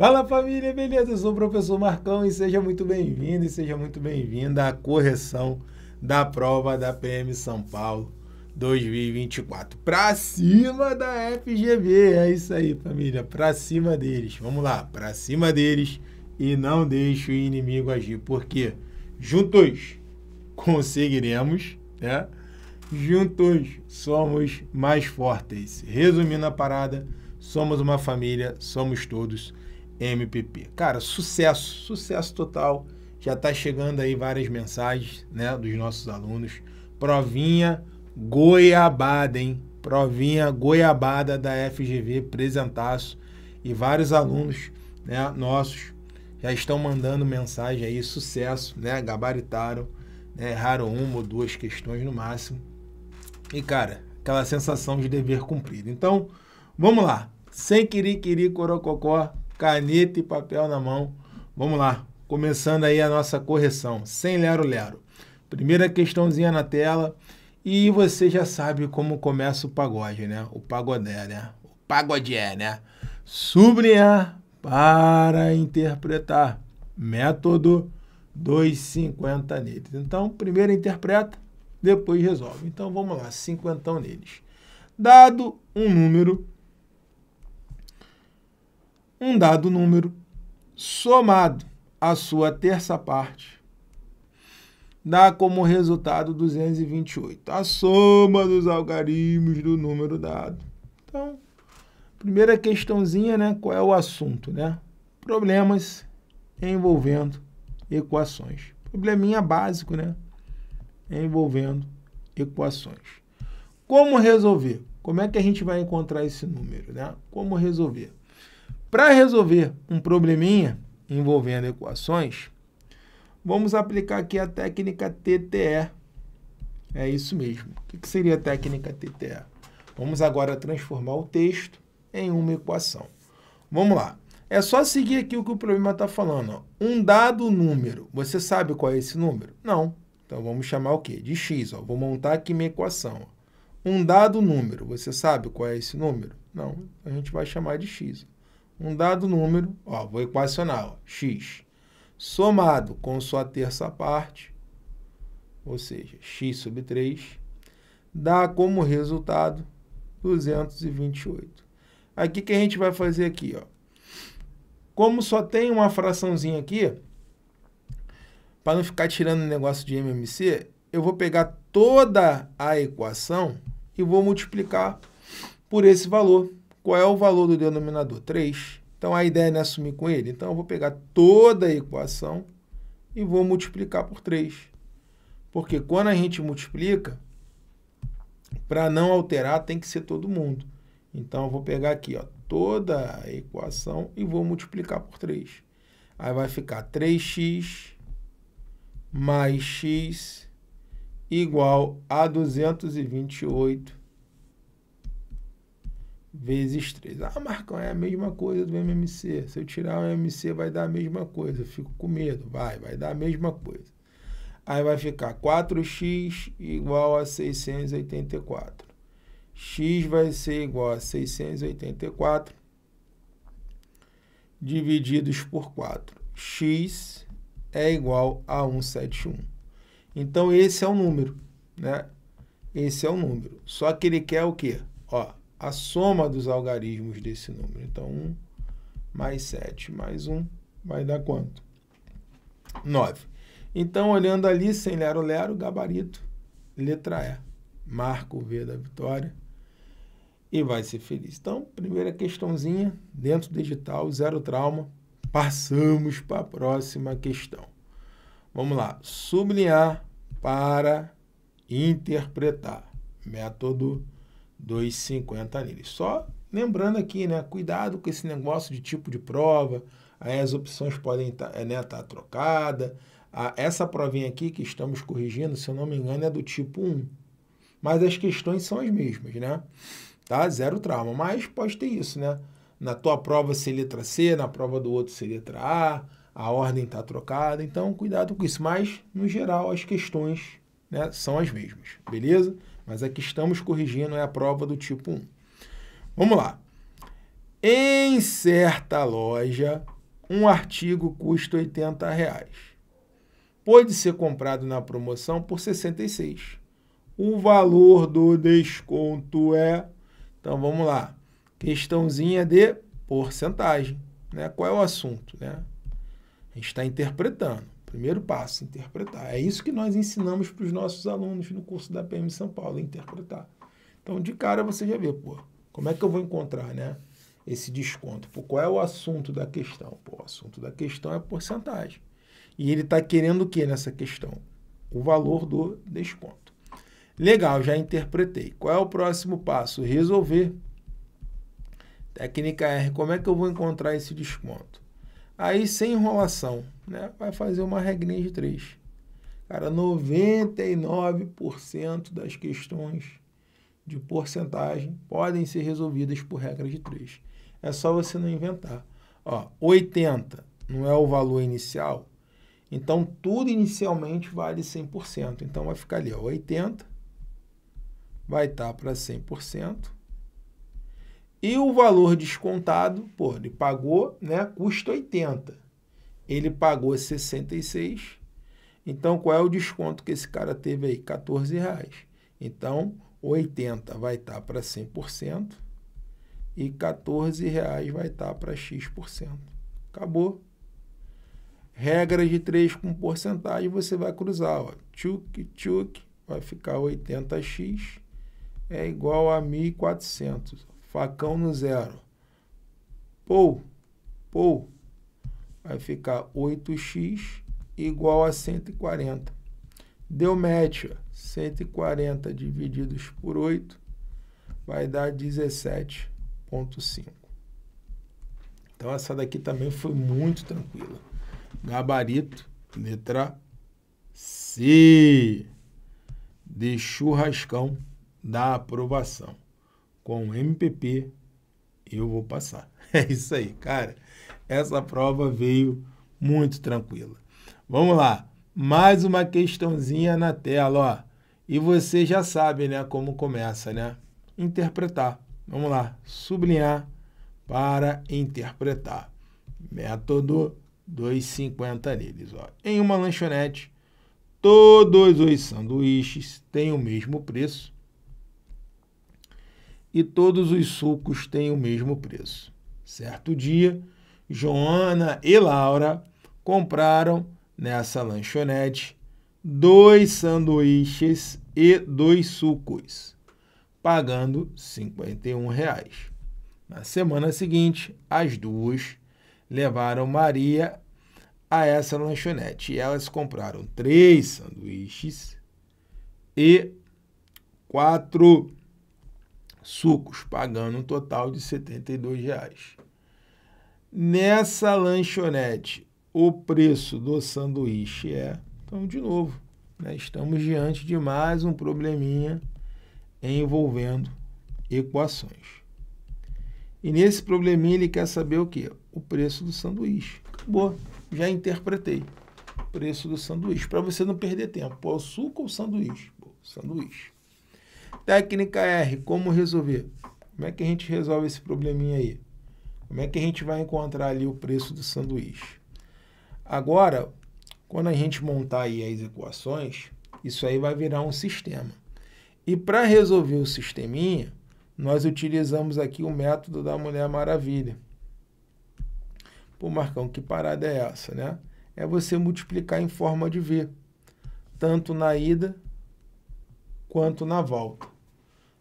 Fala família, beleza? Eu sou o professor Marcão e seja muito bem-vindo e seja muito bem-vinda à correção da prova da PM São Paulo 2024. Pra cima da FGV, é isso aí família, pra cima deles. Vamos lá, pra cima deles e não deixe o inimigo agir, porque juntos conseguiremos, né? Juntos somos mais fortes. Resumindo a parada, somos uma família, somos todos MPP. Cara, sucesso, sucesso total. Já está chegando aí várias mensagens, né, dos nossos alunos. Provinha goiabada, hein? Provinha goiabada da FGV, presentaço. E vários alunos, né, nossos já estão mandando mensagem aí, sucesso, né? Gabaritaram, né? Erraram uma ou duas questões no máximo. E, cara, aquela sensação de dever cumprido. Então, vamos lá. Sem querer, querer, corococó, caneta e papel na mão. Vamos lá, começando aí a nossa correção, sem lero-lero. Primeira questãozinha na tela e você já sabe como começa o pagode, né? O pagodé, né? O pagodé, né? Sublinhar para interpretar. Método 250 neles. Então, primeiro interpreta, depois resolve. Então, vamos lá, cinquentão neles. Dado um número um dado número somado à sua terça parte dá como resultado 228, a soma dos algarismos do número dado. Então, primeira questãozinha, né? Qual é o assunto, né? Problemas envolvendo equações. Probleminha básico, né? Envolvendo equações. Como resolver? Como é que a gente vai encontrar esse número, né? Como resolver? Para resolver um probleminha envolvendo equações, vamos aplicar aqui a técnica TTE. É isso mesmo. O que seria a técnica TTE? Vamos agora transformar o texto em uma equação. Vamos lá. É só seguir aqui o que o problema está falando. Um dado número. Você sabe qual é esse número? Não. Então vamos chamar o quê? De x. Ó. Vou montar aqui minha equação. Um dado número. Você sabe qual é esse número? Não. A gente vai chamar de x um dado número, ó, vou equacionar, ó, x somado com sua terça parte, ou seja, x sobre 3, dá como resultado 228. Aqui que a gente vai fazer aqui, ó. Como só tem uma fraçãozinha aqui, para não ficar tirando negócio de MMC, eu vou pegar toda a equação e vou multiplicar por esse valor, qual é o valor do denominador? 3. Então a ideia não é assumir com ele. Então eu vou pegar toda a equação e vou multiplicar por 3. Porque quando a gente multiplica, para não alterar tem que ser todo mundo. Então eu vou pegar aqui ó, toda a equação e vou multiplicar por 3. Aí vai ficar 3x mais x igual a 228 vezes 3. Ah, Marcão, é a mesma coisa do MMC. Se eu tirar o MMC, vai dar a mesma coisa. Eu fico com medo. Vai, vai dar a mesma coisa. Aí vai ficar 4x igual a 684. x vai ser igual a 684 divididos por 4. x é igual a 171. Então, esse é o número, né? Esse é o número. Só que ele quer o quê? Ó, a soma dos algarismos desse número. Então, 1 mais 7 mais 1 vai dar quanto? 9. Então, olhando ali, sem lero-lero, gabarito, letra E. Marca o V da vitória e vai ser feliz. Então, primeira questãozinha, dentro do digital, zero trauma. Passamos para a próxima questão. Vamos lá, sublinhar para interpretar. Método 2,50 nele. Só lembrando aqui, né? Cuidado com esse negócio de tipo de prova. Aí as opções podem estar tá, é, né, tá trocada. Ah, essa provinha aqui que estamos corrigindo, se eu não me engano, é do tipo 1. Mas as questões são as mesmas, né? Tá? Zero trauma. Mas pode ter isso, né? Na tua prova ser letra C, na prova do outro ser letra A, a ordem está trocada. Então, cuidado com isso. Mas, no geral, as questões né, são as mesmas. Beleza? Mas a é que estamos corrigindo é a prova do tipo 1. Vamos lá. Em certa loja, um artigo custa 80 reais. Pode ser comprado na promoção por 66. O valor do desconto é. Então vamos lá. Questãozinha de porcentagem. Né? Qual é o assunto? Né? A gente está interpretando. Primeiro passo, interpretar. É isso que nós ensinamos para os nossos alunos no curso da PM São Paulo, interpretar. Então, de cara você já vê, pô, como é que eu vou encontrar, né? Esse desconto. Pô, qual é o assunto da questão? Pô, o assunto da questão é porcentagem. E ele está querendo o que nessa questão? O valor do desconto. Legal, já interpretei. Qual é o próximo passo? Resolver. Técnica R, como é que eu vou encontrar esse desconto? Aí, sem enrolação, né? vai fazer uma regrinha de três. Cara, 99% das questões de porcentagem podem ser resolvidas por regra de três. É só você não inventar. Ó, 80 não é o valor inicial, então tudo inicialmente vale 100%. Então vai ficar ali, ó, 80 vai estar tá para 100%. E o valor descontado, pô, ele pagou, né? Custa 80. Ele pagou 66. Então, qual é o desconto que esse cara teve aí? 14 reais. Então, 80 vai estar tá para 100% e 14 reais vai estar tá para X%. Acabou. Regra de 3 com porcentagem, você vai cruzar, ó. Tchuk, tchuk, vai ficar 80x é igual a 1.400 facão no zero. Pou, pou, vai ficar 8x igual a 140. Deu média, 140 divididos por 8 vai dar 17,5. Então essa daqui também foi muito tranquila. Gabarito, letra C, de churrascão da aprovação com o MPP eu vou passar. É isso aí, cara. Essa prova veio muito tranquila. Vamos lá, mais uma questãozinha na tela, ó. E você já sabe, né, como começa, né? Interpretar. Vamos lá, sublinhar para interpretar. Método 2,50 neles, ó. Em uma lanchonete, todos os sanduíches têm o mesmo preço, e todos os sucos têm o mesmo preço. Certo dia, Joana e Laura compraram nessa lanchonete dois sanduíches e dois sucos, pagando R$ 51. Reais. Na semana seguinte, as duas levaram Maria a essa lanchonete e elas compraram três sanduíches e quatro sucos, pagando um total de R$ 72. Reais. Nessa lanchonete, o preço do sanduíche é. Então, de novo, né, estamos diante de mais um probleminha envolvendo equações. E nesse probleminha ele quer saber o quê? O preço do sanduíche. Acabou, já interpretei. Preço do sanduíche, para você não perder tempo. Pô, suco ou sanduíche? Pô, sanduíche. Técnica R, como resolver? Como é que a gente resolve esse probleminha aí? Como é que a gente vai encontrar ali o preço do sanduíche? Agora, quando a gente montar aí as equações, isso aí vai virar um sistema. E para resolver o sisteminha, nós utilizamos aqui o método da Mulher Maravilha. Pô, Marcão, que parada é essa, né? É você multiplicar em forma de V, tanto na ida quanto na volta,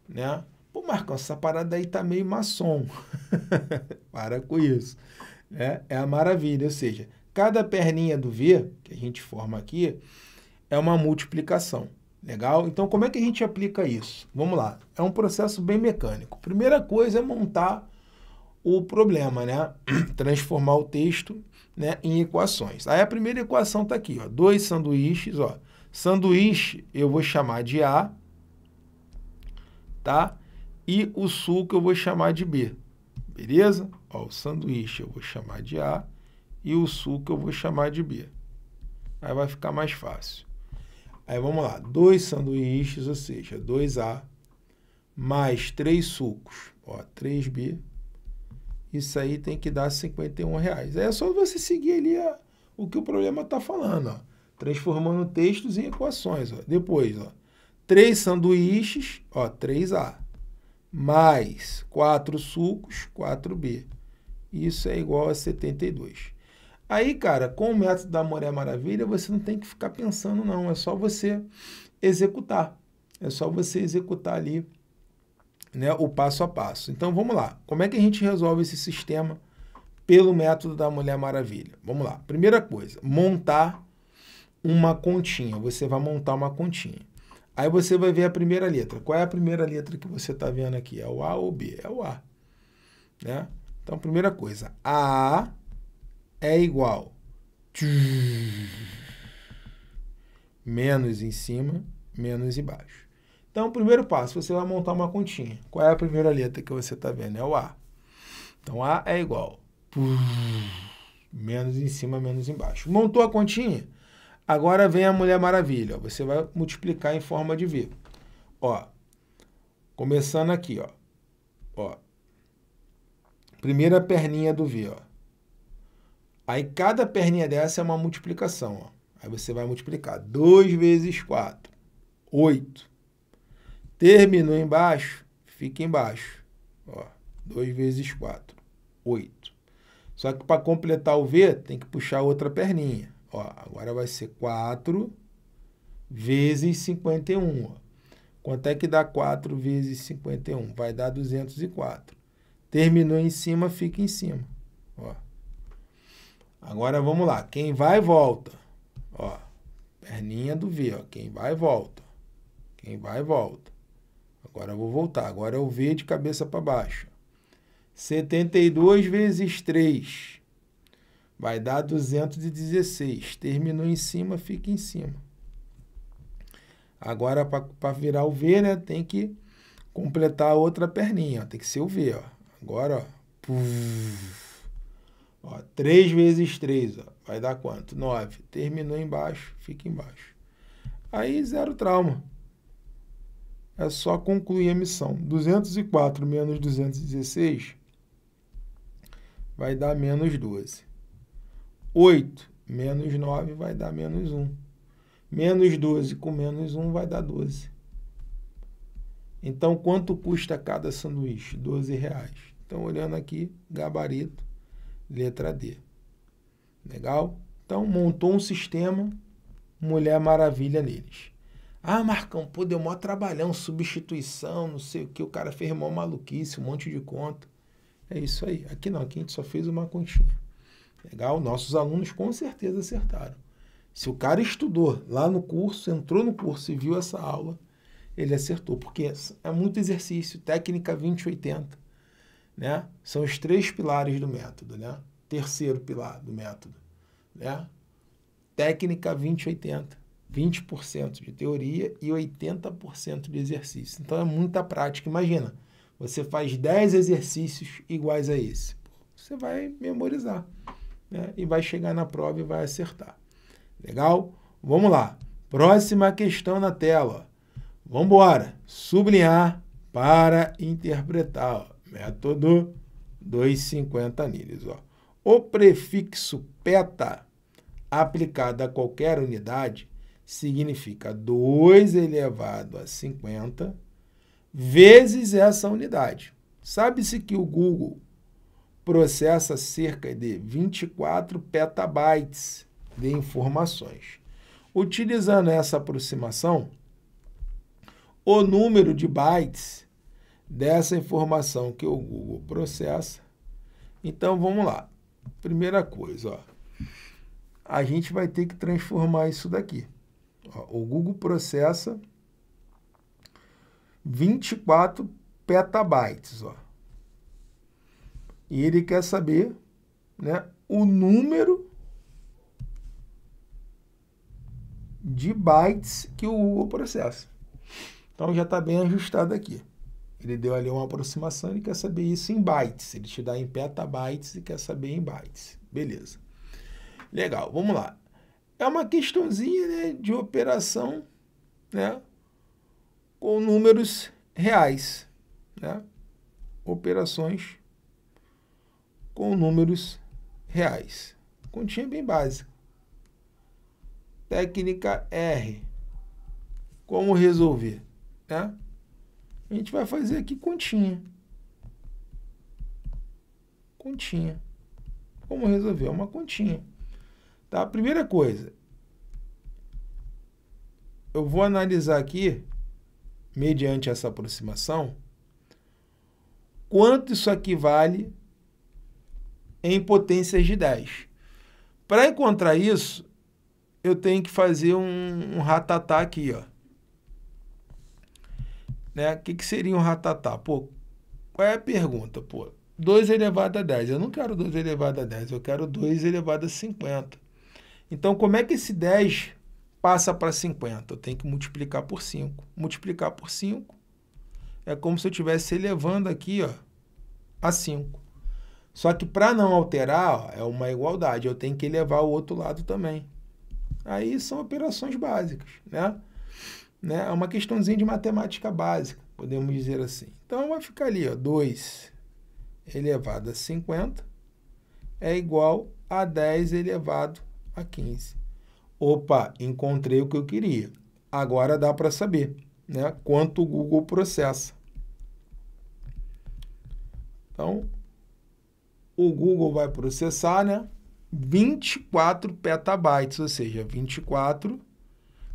né? Pô, Marcão, essa parada aí tá meio maçom. Para com isso. Né? É a maravilha. Ou seja, cada perninha do V que a gente forma aqui é uma multiplicação. Legal? Então, como é que a gente aplica isso? Vamos lá. É um processo bem mecânico. Primeira coisa é montar o problema, né? Transformar o texto né, em equações. Aí a primeira equação está aqui, ó. Dois sanduíches, ó. Sanduíche eu vou chamar de A tá? E o suco eu vou chamar de B, beleza? Ó, o sanduíche eu vou chamar de A e o suco eu vou chamar de B. Aí vai ficar mais fácil. Aí vamos lá, dois sanduíches, ou seja, 2A mais três sucos, ó, 3B. Isso aí tem que dar 51 reais. Aí é só você seguir ali a, o que o problema está falando, ó, transformando textos em equações. Ó. Depois, ó, três sanduíches, ó, 3A, mais quatro sucos, 4B. Isso é igual a 72. Aí, cara, com o método da Moré Maravilha, você não tem que ficar pensando, não. É só você executar. É só você executar ali né, o passo a passo. Então, vamos lá. Como é que a gente resolve esse sistema pelo método da Mulher Maravilha? Vamos lá. Primeira coisa, montar uma continha. Você vai montar uma continha. Aí você vai ver a primeira letra. Qual é a primeira letra que você está vendo aqui? É o A ou B? É o A. Né? Então, primeira coisa, A é igual menos em cima, menos embaixo. Então, primeiro passo, você vai montar uma continha. Qual é a primeira letra que você está vendo? É o A. Então, A é igual menos em cima, menos embaixo. Montou a continha? Agora vem a Mulher Maravilha. Você vai multiplicar em forma de V. Ó, começando aqui, ó. ó. Primeira perninha do V, ó. Aí cada perninha dessa é uma multiplicação, ó. Aí você vai multiplicar 2 vezes 4, 8. Terminou embaixo, fica embaixo. Ó, 2 vezes 4, 8. Só que para completar o V, tem que puxar outra perninha. Ó, agora vai ser 4 vezes 51. Ó. Quanto é que dá 4 vezes 51? Vai dar 204. Terminou em cima, fica em cima. Ó. Agora vamos lá. Quem vai, e volta. Ó, perninha do V. Ó. Quem vai, e volta. Quem vai, e volta. Agora eu vou voltar. Agora é o V de cabeça para baixo. 72 vezes 3 Vai dar 216. Terminou em cima, fica em cima. Agora, para virar o V, né, tem que completar a outra perninha. Ó, tem que ser o V. Ó. Agora, ó, ó. 3 vezes 3, ó. vai dar quanto? 9. Terminou embaixo, fica embaixo. Aí, zero trauma. É só concluir a missão. 204 menos 216 vai dar menos 12. 8 menos 9 vai dar menos 1. Menos 12 com menos 1 vai dar 12. Então, quanto custa cada sanduíche? 12 reais. Então, olhando aqui, gabarito, letra D. Legal? Então, montou um sistema, Mulher Maravilha neles. Ah, Marcão, pô, deu maior trabalhão, substituição, não sei o que, o cara fez mó maluquice, um monte de conta. É isso aí. Aqui não, aqui a gente só fez uma continha. Legal, nossos alunos com certeza acertaram. Se o cara estudou lá no curso, entrou no curso e viu essa aula, ele acertou, porque é muito exercício, técnica 2080, né? São os três pilares do método, né? Terceiro pilar do método, né? Técnica 2080, 20% de teoria e 80% de exercício. Então é muita prática, imagina. Você faz 10 exercícios iguais a esse. Você vai memorizar né? e vai chegar na prova e vai acertar. Legal? Vamos lá. Próxima questão na tela. Vamos embora. Sublinhar para interpretar. Ó. Método 250 níveis. Ó. O prefixo peta aplicado a qualquer unidade significa 2 elevado a 50 vezes essa unidade. Sabe-se que o Google processa cerca de 24 petabytes de informações. Utilizando essa aproximação, o número de bytes dessa informação que o Google processa. Então vamos lá. Primeira coisa, ó. A gente vai ter que transformar isso daqui. Ó, o Google processa 24 petabytes, ó. E ele quer saber né, o número de bytes que o Google processa. Então já está bem ajustado aqui. Ele deu ali uma aproximação, ele quer saber isso em bytes. Ele te dá em petabytes e quer saber em bytes. Beleza. Legal, vamos lá. É uma questãozinha né, de operação né, com números reais. Né? Operações com números reais. Continha bem básica. Técnica R. Como resolver? Né? A gente vai fazer aqui continha. Continha. Como resolver? É uma continha. Tá? Primeira coisa. Eu vou analisar aqui, mediante essa aproximação, quanto isso aqui vale em potências de 10. Para encontrar isso, eu tenho que fazer um, um ratatá aqui, ó. Né? O que, que seria um ratatá? Pô, qual é a pergunta? Pô, 2 elevado a 10. Eu não quero 2 elevado a 10, eu quero 2 elevado a 50. Então, como é que esse 10 passa para 50? Eu tenho que multiplicar por 5. Multiplicar por 5 é como se eu estivesse elevando aqui ó, a 5. Só que para não alterar, ó, é uma igualdade, eu tenho que elevar o outro lado também. Aí são operações básicas, né? né? É uma questãozinha de matemática básica, podemos dizer assim. Então vai ficar ali, ó, 2 elevado a 50 é igual a 10 elevado a 15. Opa, encontrei o que eu queria. Agora dá para saber né, quanto o Google processa. Então, o Google vai processar, né? 24 petabytes, ou seja, 24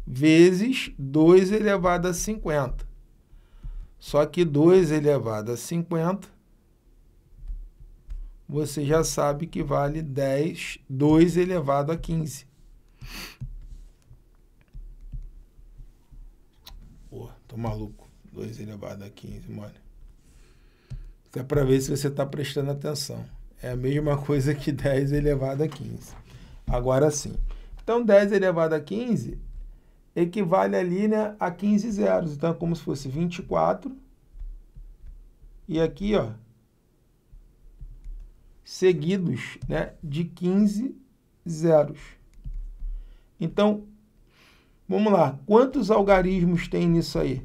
vezes 2 elevado a 50. Só que 2 elevado a 50, você já sabe que vale 10, 2 elevado a 15. Pô, tô maluco. 2 elevado a 15, mano. Até para ver se você está prestando atenção. É a mesma coisa que 10 elevado a 15. Agora sim. Então, 10 elevado a 15 equivale ali né, a 15 zeros. Então, é como se fosse 24. E aqui, ó, seguidos né, de 15 zeros. Então, vamos lá. Quantos algarismos tem nisso aí?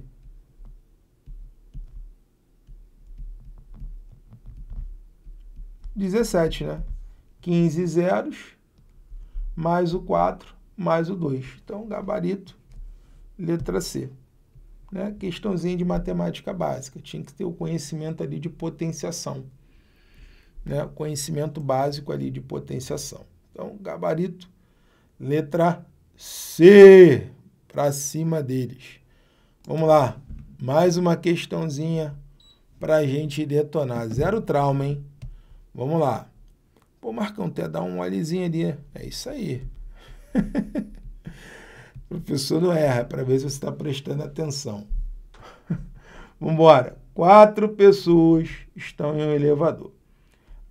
17, né? 15 zeros, mais o 4, mais o 2. Então, gabarito, letra C. Né? Questãozinha de matemática básica. Tinha que ter o conhecimento ali de potenciação. Né? Conhecimento básico ali de potenciação. Então, gabarito, letra C, para cima deles. Vamos lá, mais uma questãozinha para a gente detonar. Zero trauma, hein? Vamos lá. Pô, Marcão, até dá um olhezinho ali. É isso aí. o professor não erra, é para ver se você está prestando atenção. Vamos embora. Quatro pessoas estão em um elevador.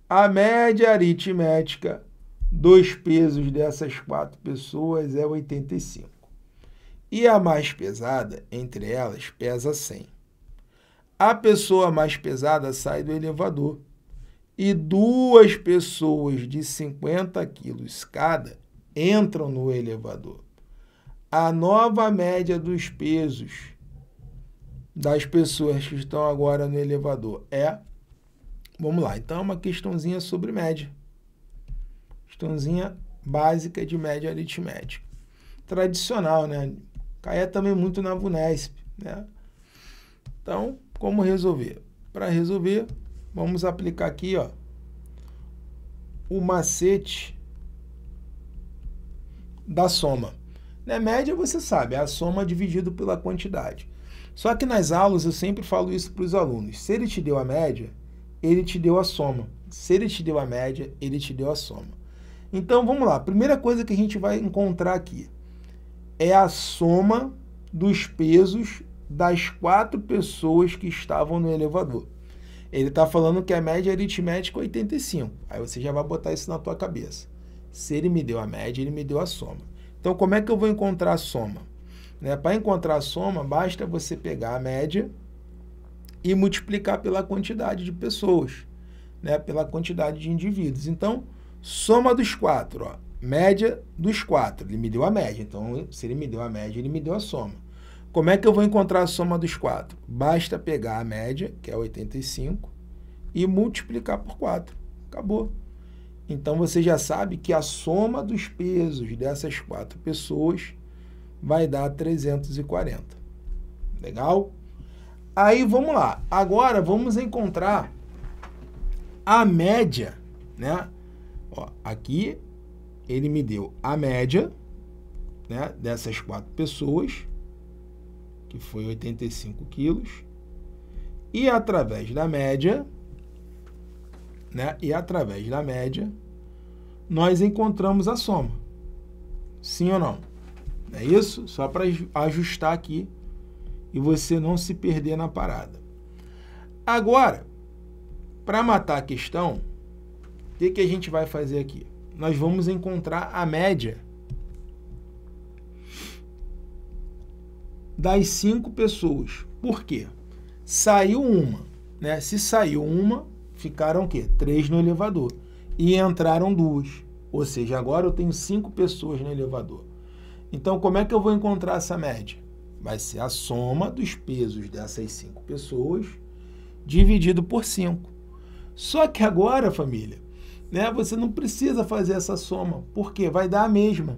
A média aritmética dos pesos dessas quatro pessoas é 85. E a mais pesada, entre elas, pesa 100. A pessoa mais pesada sai do elevador e duas pessoas de 50 quilos cada entram no elevador. A nova média dos pesos das pessoas que estão agora no elevador é. Vamos lá, então é uma questãozinha sobre média. Questãozinha básica de média aritmética. Tradicional, né? Caia também muito na VUNESP, né? Então, como resolver? Para resolver, Vamos aplicar aqui, ó, o macete da soma. Na média, você sabe, é a soma dividido pela quantidade. Só que nas aulas eu sempre falo isso para os alunos. Se ele te deu a média, ele te deu a soma. Se ele te deu a média, ele te deu a soma. Então, vamos lá. primeira coisa que a gente vai encontrar aqui é a soma dos pesos das quatro pessoas que estavam no elevador. Ele está falando que a média aritmética é 85. Aí você já vai botar isso na tua cabeça. Se ele me deu a média, ele me deu a soma. Então, como é que eu vou encontrar a soma? Né? Para encontrar a soma, basta você pegar a média e multiplicar pela quantidade de pessoas, né? pela quantidade de indivíduos. Então, soma dos quatro, ó. média dos quatro, ele me deu a média. Então, se ele me deu a média, ele me deu a soma. Como é que eu vou encontrar a soma dos quatro? Basta pegar a média, que é 85, e multiplicar por 4. Acabou. Então você já sabe que a soma dos pesos dessas quatro pessoas vai dar 340. Legal? Aí vamos lá. Agora vamos encontrar a média, né? Ó, aqui ele me deu a média né, dessas quatro pessoas que foi 85 quilos, e através da média, né? E através da média, nós encontramos a soma. Sim ou não? É isso? Só para ajustar aqui e você não se perder na parada. Agora, para matar a questão, o que, que a gente vai fazer aqui? Nós vamos encontrar a média das cinco pessoas. Por quê? Saiu uma, né? Se saiu uma, ficaram o quê? Três no elevador. E entraram duas. Ou seja, agora eu tenho cinco pessoas no elevador. Então, como é que eu vou encontrar essa média? Vai ser a soma dos pesos dessas cinco pessoas dividido por cinco. Só que agora, família, né, você não precisa fazer essa soma, Por quê? vai dar a mesma.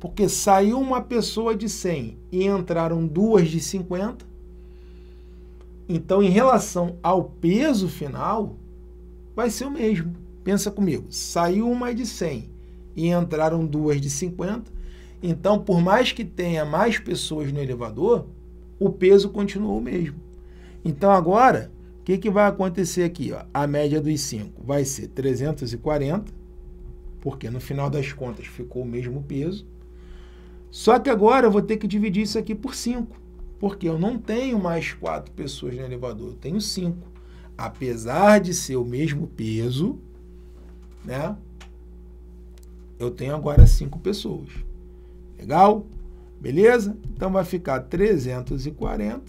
Porque saiu uma pessoa de 100 e entraram duas de 50. Então, em relação ao peso final, vai ser o mesmo. Pensa comigo, saiu uma de 100 e entraram duas de 50. Então, por mais que tenha mais pessoas no elevador, o peso continuou o mesmo. Então, agora, o que, que vai acontecer aqui? Ó? A média dos 5 vai ser 340, porque no final das contas ficou o mesmo peso. Só que agora eu vou ter que dividir isso aqui por 5, porque eu não tenho mais quatro pessoas no elevador, eu tenho 5. Apesar de ser o mesmo peso, né? Eu tenho agora 5 pessoas. Legal? Beleza? Então vai ficar 340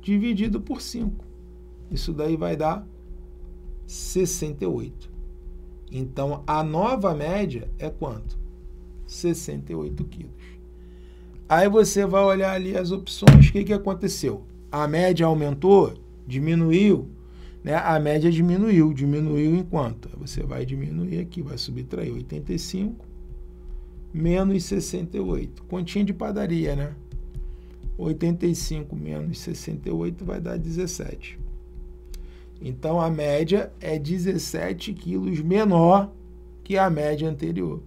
dividido por 5. Isso daí vai dar 68. Então a nova média é quanto? 68 quilos. Aí você vai olhar ali as opções, o que, que aconteceu? A média aumentou? Diminuiu? Né? A média diminuiu. Diminuiu em quanto? Você vai diminuir aqui, vai subtrair 85 menos 68. Continha de padaria, né? 85 menos 68 vai dar 17. Então a média é 17 quilos menor que a média anterior.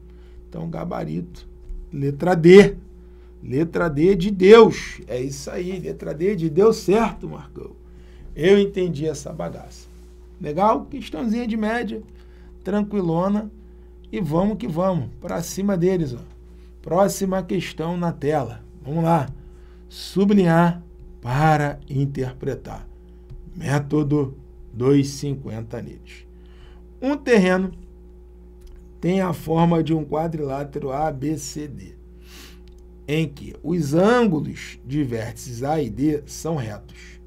Então, gabarito. Letra D. Letra D de Deus. É isso aí. Letra D de Deus certo, Marcão. Eu entendi essa bagaça. Legal? Questãozinha de média, tranquilona. E vamos que vamos. Para cima deles, ó. Próxima questão na tela. Vamos lá. Sublinhar para interpretar. Método 250 neles. Um terreno tem a forma de um quadrilátero ABCD, em que os ângulos de vértices A e D são retos.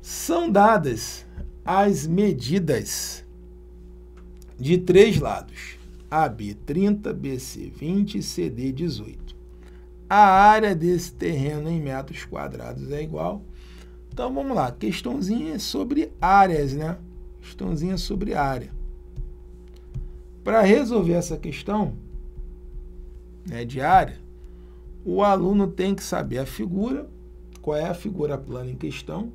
São dadas as medidas de três lados, AB 30, BC 20 e CD 18. A área desse terreno em metros quadrados é igual. Então vamos lá, questãozinha sobre áreas, né? Questãozinha sobre área. Para resolver essa questão né, diária, o aluno tem que saber a figura, qual é a figura plana em questão,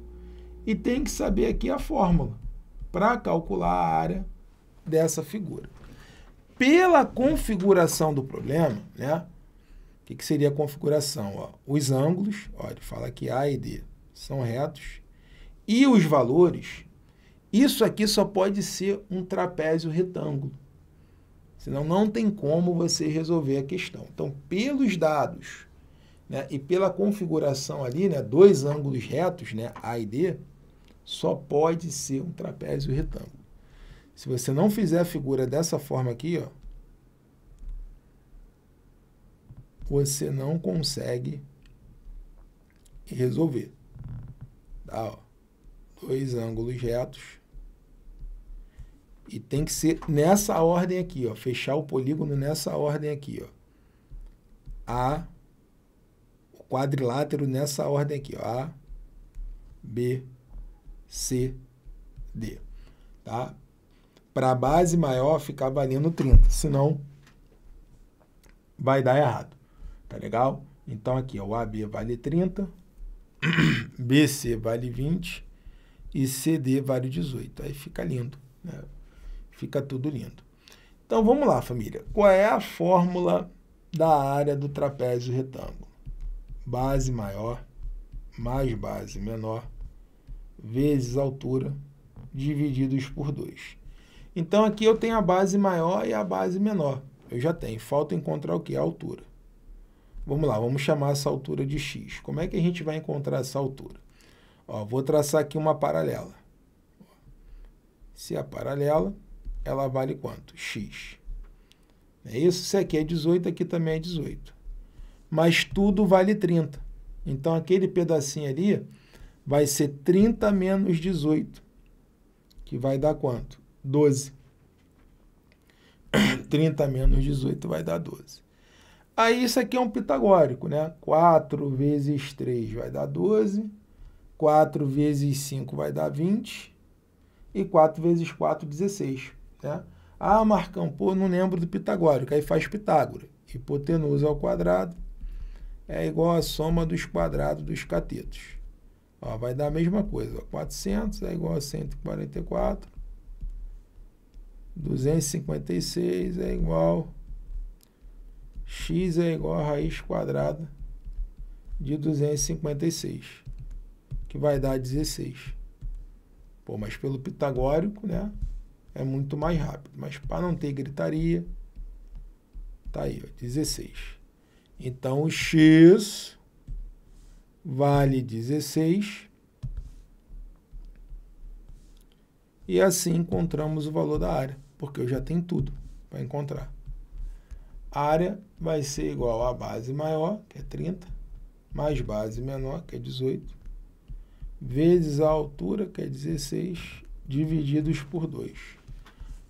e tem que saber aqui a fórmula para calcular a área dessa figura. Pela configuração do problema, né? O que, que seria a configuração? Ó, os ângulos, olha, fala que A e D são retos, e os valores, isso aqui só pode ser um trapézio retângulo. Senão não tem como você resolver a questão. Então, pelos dados né, e pela configuração ali, né, dois ângulos retos, né, A e D, só pode ser um trapézio retângulo. Se você não fizer a figura dessa forma aqui, ó, você não consegue resolver. Tá, ó, dois ângulos retos e tem que ser nessa ordem aqui, ó. Fechar o polígono nessa ordem aqui, ó. A, o quadrilátero nessa ordem aqui, ó. A, B, C, D. Tá? Para a base maior ficar valendo 30, senão vai dar errado. Tá legal? Então aqui, ó, o AB vale 30, BC vale 20 e CD vale 18. Aí fica lindo, né? Fica tudo lindo. Então vamos lá, família. Qual é a fórmula da área do trapézio retângulo? Base maior mais base menor vezes altura divididos por 2. Então aqui eu tenho a base maior e a base menor. Eu já tenho, falta encontrar o que? A altura. Vamos lá, vamos chamar essa altura de x. Como é que a gente vai encontrar essa altura? Ó, vou traçar aqui uma paralela. Se a paralela ela vale quanto? X. É isso? Isso aqui é 18, aqui também é 18. Mas tudo vale 30. Então, aquele pedacinho ali vai ser 30 menos 18, que vai dar quanto? 12. 30 menos 18 vai dar 12. Aí isso aqui é um pitagórico, né? 4 vezes 3 vai dar 12, 4 vezes 5 vai dar 20 e 4 vezes 4, 16. Né? Ah, Marcão, pô, não lembro do pitagórico. Aí faz Pitágoras. Hipotenusa ao quadrado é igual à soma dos quadrados dos catetos. Ó, vai dar a mesma coisa. Ó. 400 é igual a 144. 256 é igual. x é igual a raiz quadrada de 256, que vai dar 16. Pô, mas pelo pitagórico, né? é muito mais rápido. Mas para não ter gritaria, tá aí, ó, 16. Então, o x vale 16. E assim encontramos o valor da área, porque eu já tenho tudo para encontrar. A área vai ser igual a base maior, que é 30, mais base menor, que é 18, vezes a altura, que é 16, divididos por 2.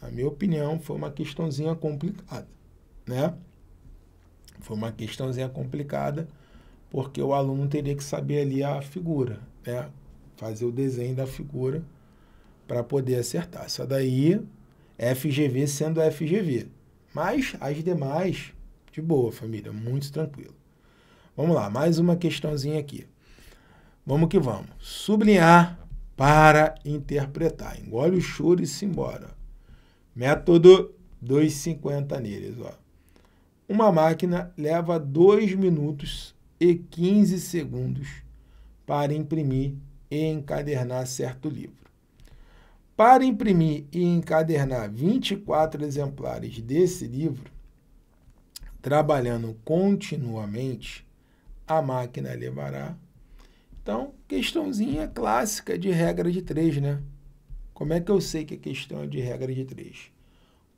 na minha opinião, foi uma questãozinha complicada, né? Foi uma questãozinha complicada, porque o aluno teria que saber ali a figura, né? Fazer o desenho da figura para poder acertar. Isso daí, FGV sendo FGV. Mas as demais, de boa, família, muito tranquilo. Vamos lá, mais uma questãozinha aqui. Vamos que vamos. Sublinhar para interpretar. Engole o choro e se embora. Método 2,50 neles. Ó. Uma máquina leva 2 minutos e 15 segundos para imprimir e encadernar certo livro. Para imprimir e encadernar 24 exemplares desse livro, trabalhando continuamente, a máquina levará. Então, questãozinha clássica de regra de três, né? Como é que eu sei que a questão é de regra de três?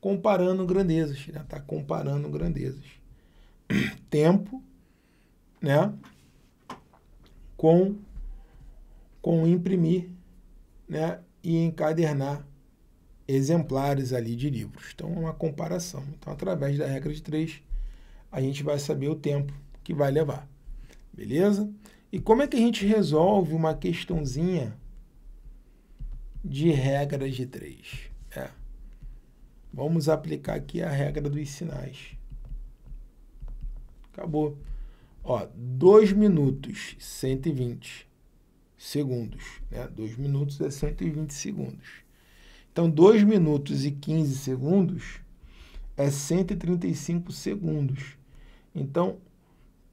Comparando grandezas, né? tá? comparando grandezas. Tempo, né? Com, com imprimir, né? E encadernar exemplares ali de livros. Então, é uma comparação. Então, através da regra de três, a gente vai saber o tempo que vai levar. Beleza? E como é que a gente resolve uma questãozinha de regras de três. É. Vamos aplicar aqui a regra dos sinais. Acabou. Ó, 2 minutos, 120 segundos. 2 né? minutos é 120 segundos. Então, 2 minutos e 15 segundos é 135 segundos. Então,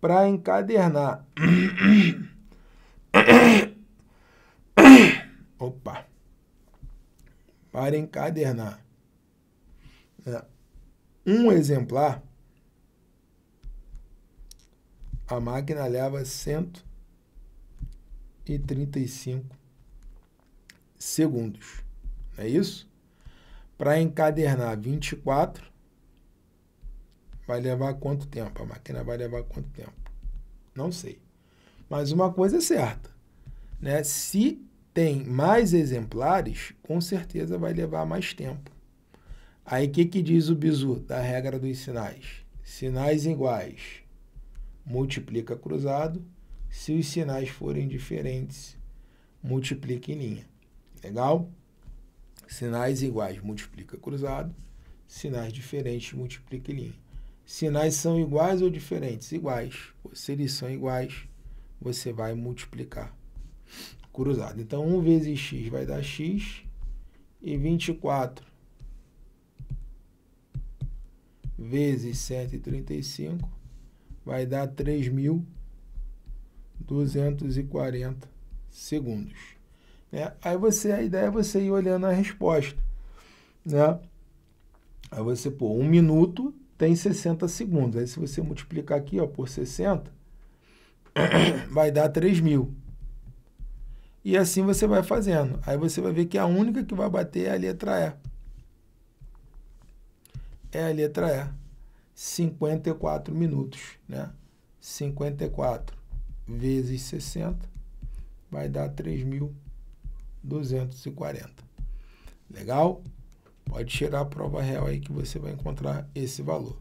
para encadernar. Opa! para encadernar. É. Um exemplar, a máquina leva 135 segundos. Não é isso? Para encadernar 24, vai levar quanto tempo? A máquina vai levar quanto tempo? Não sei. Mas uma coisa é certa, né? Se tem mais exemplares, com certeza vai levar mais tempo. Aí o que, que diz o bizu da regra dos sinais? Sinais iguais, multiplica cruzado. Se os sinais forem diferentes, multiplica em linha. Legal? Sinais iguais, multiplica cruzado. Sinais diferentes, multiplica em linha. Sinais são iguais ou diferentes? Iguais. Se eles são iguais, você vai multiplicar cruzado. Então, 1 vezes x vai dar x e 24 vezes 135 vai dar 3.240 segundos. Né? Aí você, a ideia é você ir olhando a resposta. Né? Aí você, pô, um minuto tem 60 segundos. Aí se você multiplicar aqui ó, por 60, vai dar 3 e assim você vai fazendo. Aí você vai ver que a única que vai bater é a letra E. É a letra E. 54 minutos, né? 54 vezes 60 vai dar 3.240. Legal? Pode tirar a prova real aí que você vai encontrar esse valor.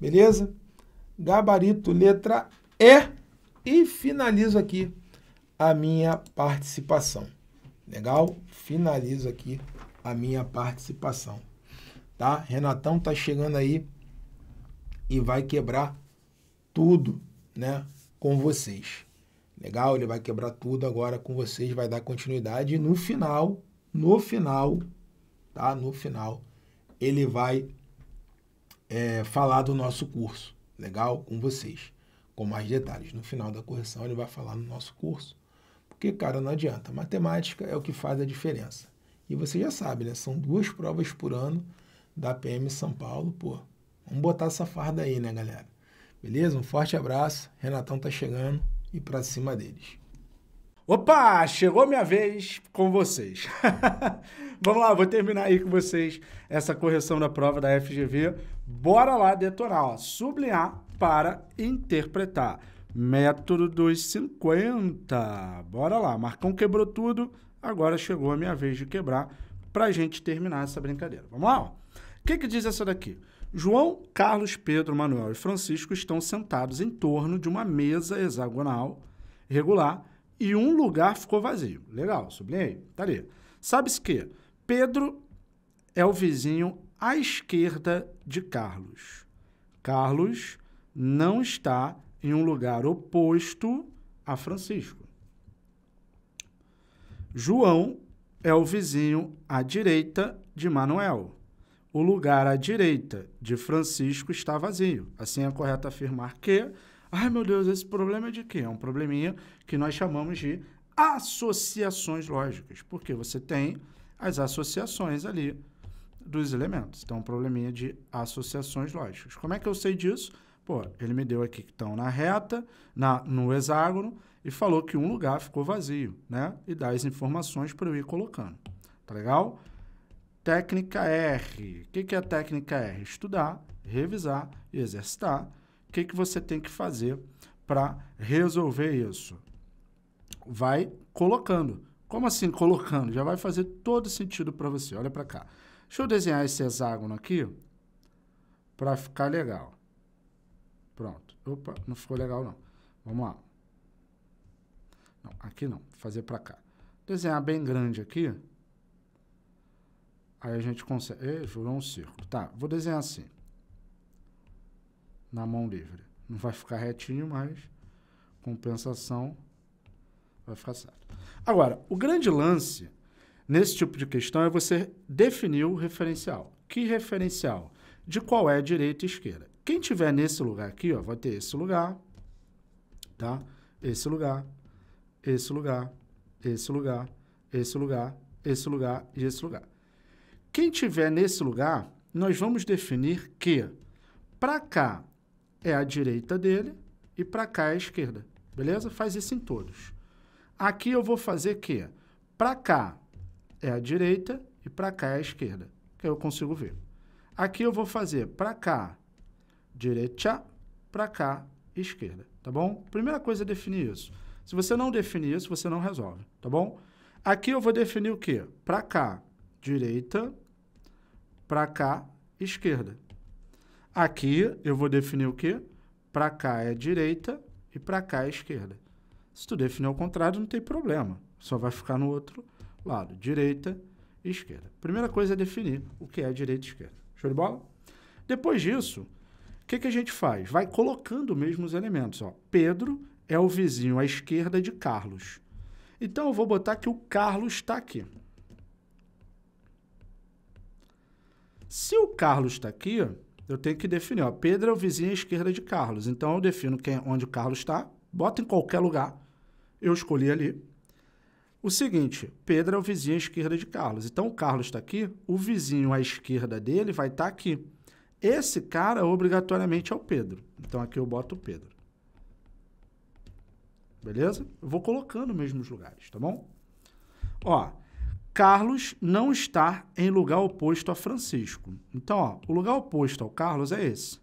Beleza? Gabarito letra E e finalizo aqui a minha participação. Legal? Finalizo aqui a minha participação. Tá? Renatão tá chegando aí e vai quebrar tudo, né, com vocês. Legal? Ele vai quebrar tudo agora com vocês, vai dar continuidade e no final, no final, tá? No final, ele vai é, falar do nosso curso, legal? Com vocês, com mais detalhes. No final da correção, ele vai falar no nosso curso porque, cara, não adianta. Matemática é o que faz a diferença. E você já sabe, né? São duas provas por ano da PM São Paulo. Pô, vamos botar essa farda aí, né, galera? Beleza? Um forte abraço. Renatão tá chegando e pra cima deles. Opa, chegou minha vez com vocês. Vamos lá, vou terminar aí com vocês essa correção da prova da FGV. Bora lá detonar, ó. sublinhar para interpretar. Método dos 50. Bora lá. Marcão quebrou tudo. Agora chegou a minha vez de quebrar para a gente terminar essa brincadeira. Vamos lá? O que, que diz essa daqui? João, Carlos, Pedro, Manuel e Francisco estão sentados em torno de uma mesa hexagonal regular e um lugar ficou vazio. Legal, sublinhei. Tá ali. Sabe-se que Pedro é o vizinho à esquerda de Carlos. Carlos não está em um lugar oposto a Francisco. João é o vizinho à direita de Manuel. O lugar à direita de Francisco está vazio. Assim é correto afirmar que, ai meu Deus, esse problema é de quê? É um probleminha que nós chamamos de associações lógicas, porque você tem as associações ali dos elementos. Então, um probleminha de associações lógicas. Como é que eu sei disso? Pô, ele me deu aqui que estão na reta, na, no hexágono, e falou que um lugar ficou vazio, né? E dá as informações para eu ir colocando. Tá legal? Técnica R. O que, que é a técnica R? Estudar, revisar e exercitar. O que, que você tem que fazer para resolver isso? Vai colocando. Como assim colocando? Já vai fazer todo sentido para você. Olha para cá. Deixa eu desenhar esse hexágono aqui para ficar legal. Pronto. Opa, não ficou legal não. Vamos lá. Não, aqui não. fazer para cá. Desenhar bem grande aqui. Aí a gente consegue... Ei, um círculo. Tá, vou desenhar assim. Na mão livre. Não vai ficar retinho, mas... Compensação... Vai ficar certo. Agora, o grande lance nesse tipo de questão é você definir o referencial. Que referencial? De qual é direita e esquerda. Quem tiver nesse lugar aqui, ó, vai ter esse lugar, tá? Esse lugar, esse lugar, esse lugar, esse lugar, esse lugar e esse lugar. Quem tiver nesse lugar, nós vamos definir que para cá é a direita dele e para cá é a esquerda. Beleza? Faz isso em todos. Aqui eu vou fazer que para cá é a direita e para cá é a esquerda, que eu consigo ver. Aqui eu vou fazer para cá direita para cá, esquerda, tá bom? Primeira coisa é definir isso. Se você não definir isso, você não resolve, tá bom? Aqui eu vou definir o quê? Para cá, direita, para cá, esquerda. Aqui eu vou definir o quê? Para cá é direita e para cá é esquerda. Se tu definir ao contrário, não tem problema. Só vai ficar no outro lado, direita e esquerda. Primeira coisa é definir o que é direita e esquerda. Show de bola? Depois disso, o que, que a gente faz? Vai colocando mesmo os elementos. Ó. Pedro é o vizinho à esquerda de Carlos. Então eu vou botar que o Carlos está aqui. Se o Carlos está aqui, eu tenho que definir. Ó, Pedro é o vizinho à esquerda de Carlos. Então eu defino quem, onde o Carlos está, Bota em qualquer lugar. Eu escolhi ali. O seguinte, Pedro é o vizinho à esquerda de Carlos. Então o Carlos está aqui, o vizinho à esquerda dele vai estar tá aqui. Esse cara, obrigatoriamente, é o Pedro. Então, aqui eu boto o Pedro. Beleza? Eu vou colocando nos mesmos lugares, tá bom? Ó, Carlos não está em lugar oposto a Francisco. Então, ó, o lugar oposto ao Carlos é esse.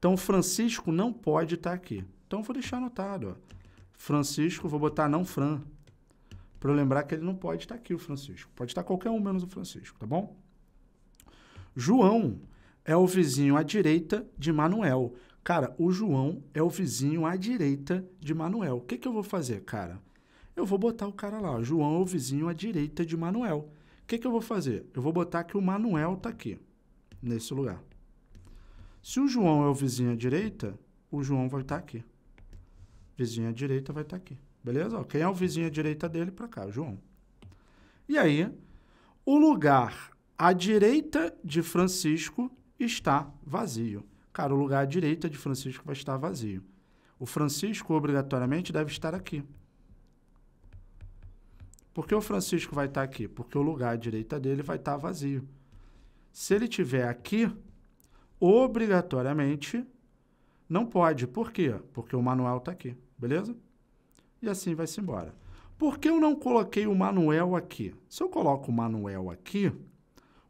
Então, Francisco não pode estar aqui. Então, vou deixar anotado, ó. Francisco, vou botar não Fran, para lembrar que ele não pode estar aqui, o Francisco. Pode estar qualquer um menos o Francisco, tá bom? João é o vizinho à direita de Manuel. Cara, o João é o vizinho à direita de Manuel. O que, que eu vou fazer, cara? Eu vou botar o cara lá. João é o vizinho à direita de Manuel. O que, que eu vou fazer? Eu vou botar que o Manuel está aqui, nesse lugar. Se o João é o vizinho à direita, o João vai estar tá aqui. Vizinho à direita vai estar tá aqui. Beleza? Ó, quem é o vizinho à direita dele? Para cá, o João. E aí, o lugar à direita de Francisco está vazio. Cara, o lugar à direita de Francisco vai estar vazio. O Francisco, obrigatoriamente, deve estar aqui. Por que o Francisco vai estar aqui? Porque o lugar à direita dele vai estar vazio. Se ele estiver aqui, obrigatoriamente, não pode. Por quê? Porque o Manuel está aqui, beleza? E assim vai-se embora. Por que eu não coloquei o Manuel aqui? Se eu coloco o Manuel aqui,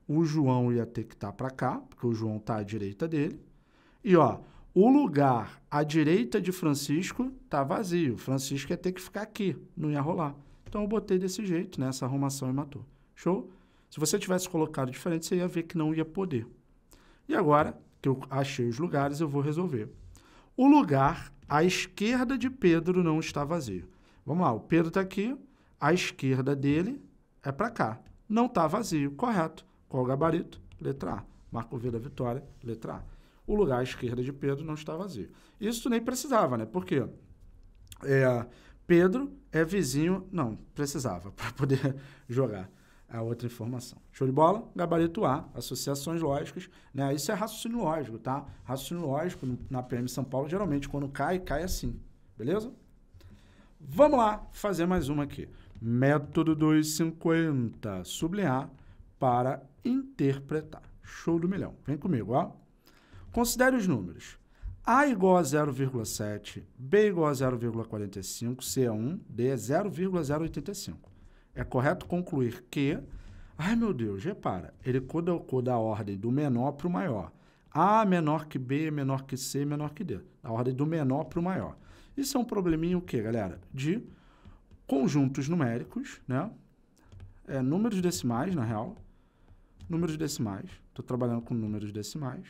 o João ia ter que estar tá para cá, porque o João está à direita dele. E ó, o lugar à direita de Francisco está vazio. Francisco ia ter que ficar aqui, não ia rolar. Então eu botei desse jeito, né? arrumação e matou. Show? Se você tivesse colocado diferente, você ia ver que não ia poder. E agora que eu achei os lugares, eu vou resolver. O lugar à esquerda de Pedro não está vazio. Vamos lá, o Pedro está aqui, a esquerda dele é para cá. Não está vazio, correto. Qual gabarito? Letra A. Marco Vila Vitória, letra A. O lugar à esquerda de Pedro não está vazio. Isso nem precisava, né? Por quê? É, Pedro é vizinho. Não, precisava para poder jogar a outra informação. Show de bola? Gabarito A, associações lógicas. Né? Isso é raciocínio lógico, tá? Raciocínio lógico na PM São Paulo, geralmente quando cai, cai assim. Beleza? Vamos lá fazer mais uma aqui. Método 250. Sublinhar para interpretar. Show do milhão. Vem comigo, ó. Considere os números. A igual a 0,7, B igual a 0,45, C é 1, D é 0,085. É correto concluir que... Ai, meu Deus, repara, ele colocou da ordem do menor para o maior. A é menor que B, é menor que C, é menor que D. a ordem do menor para o maior. Isso é um probleminha o quê, galera? De conjuntos numéricos, né? É, números decimais, na real, números decimais. Estou trabalhando com números decimais.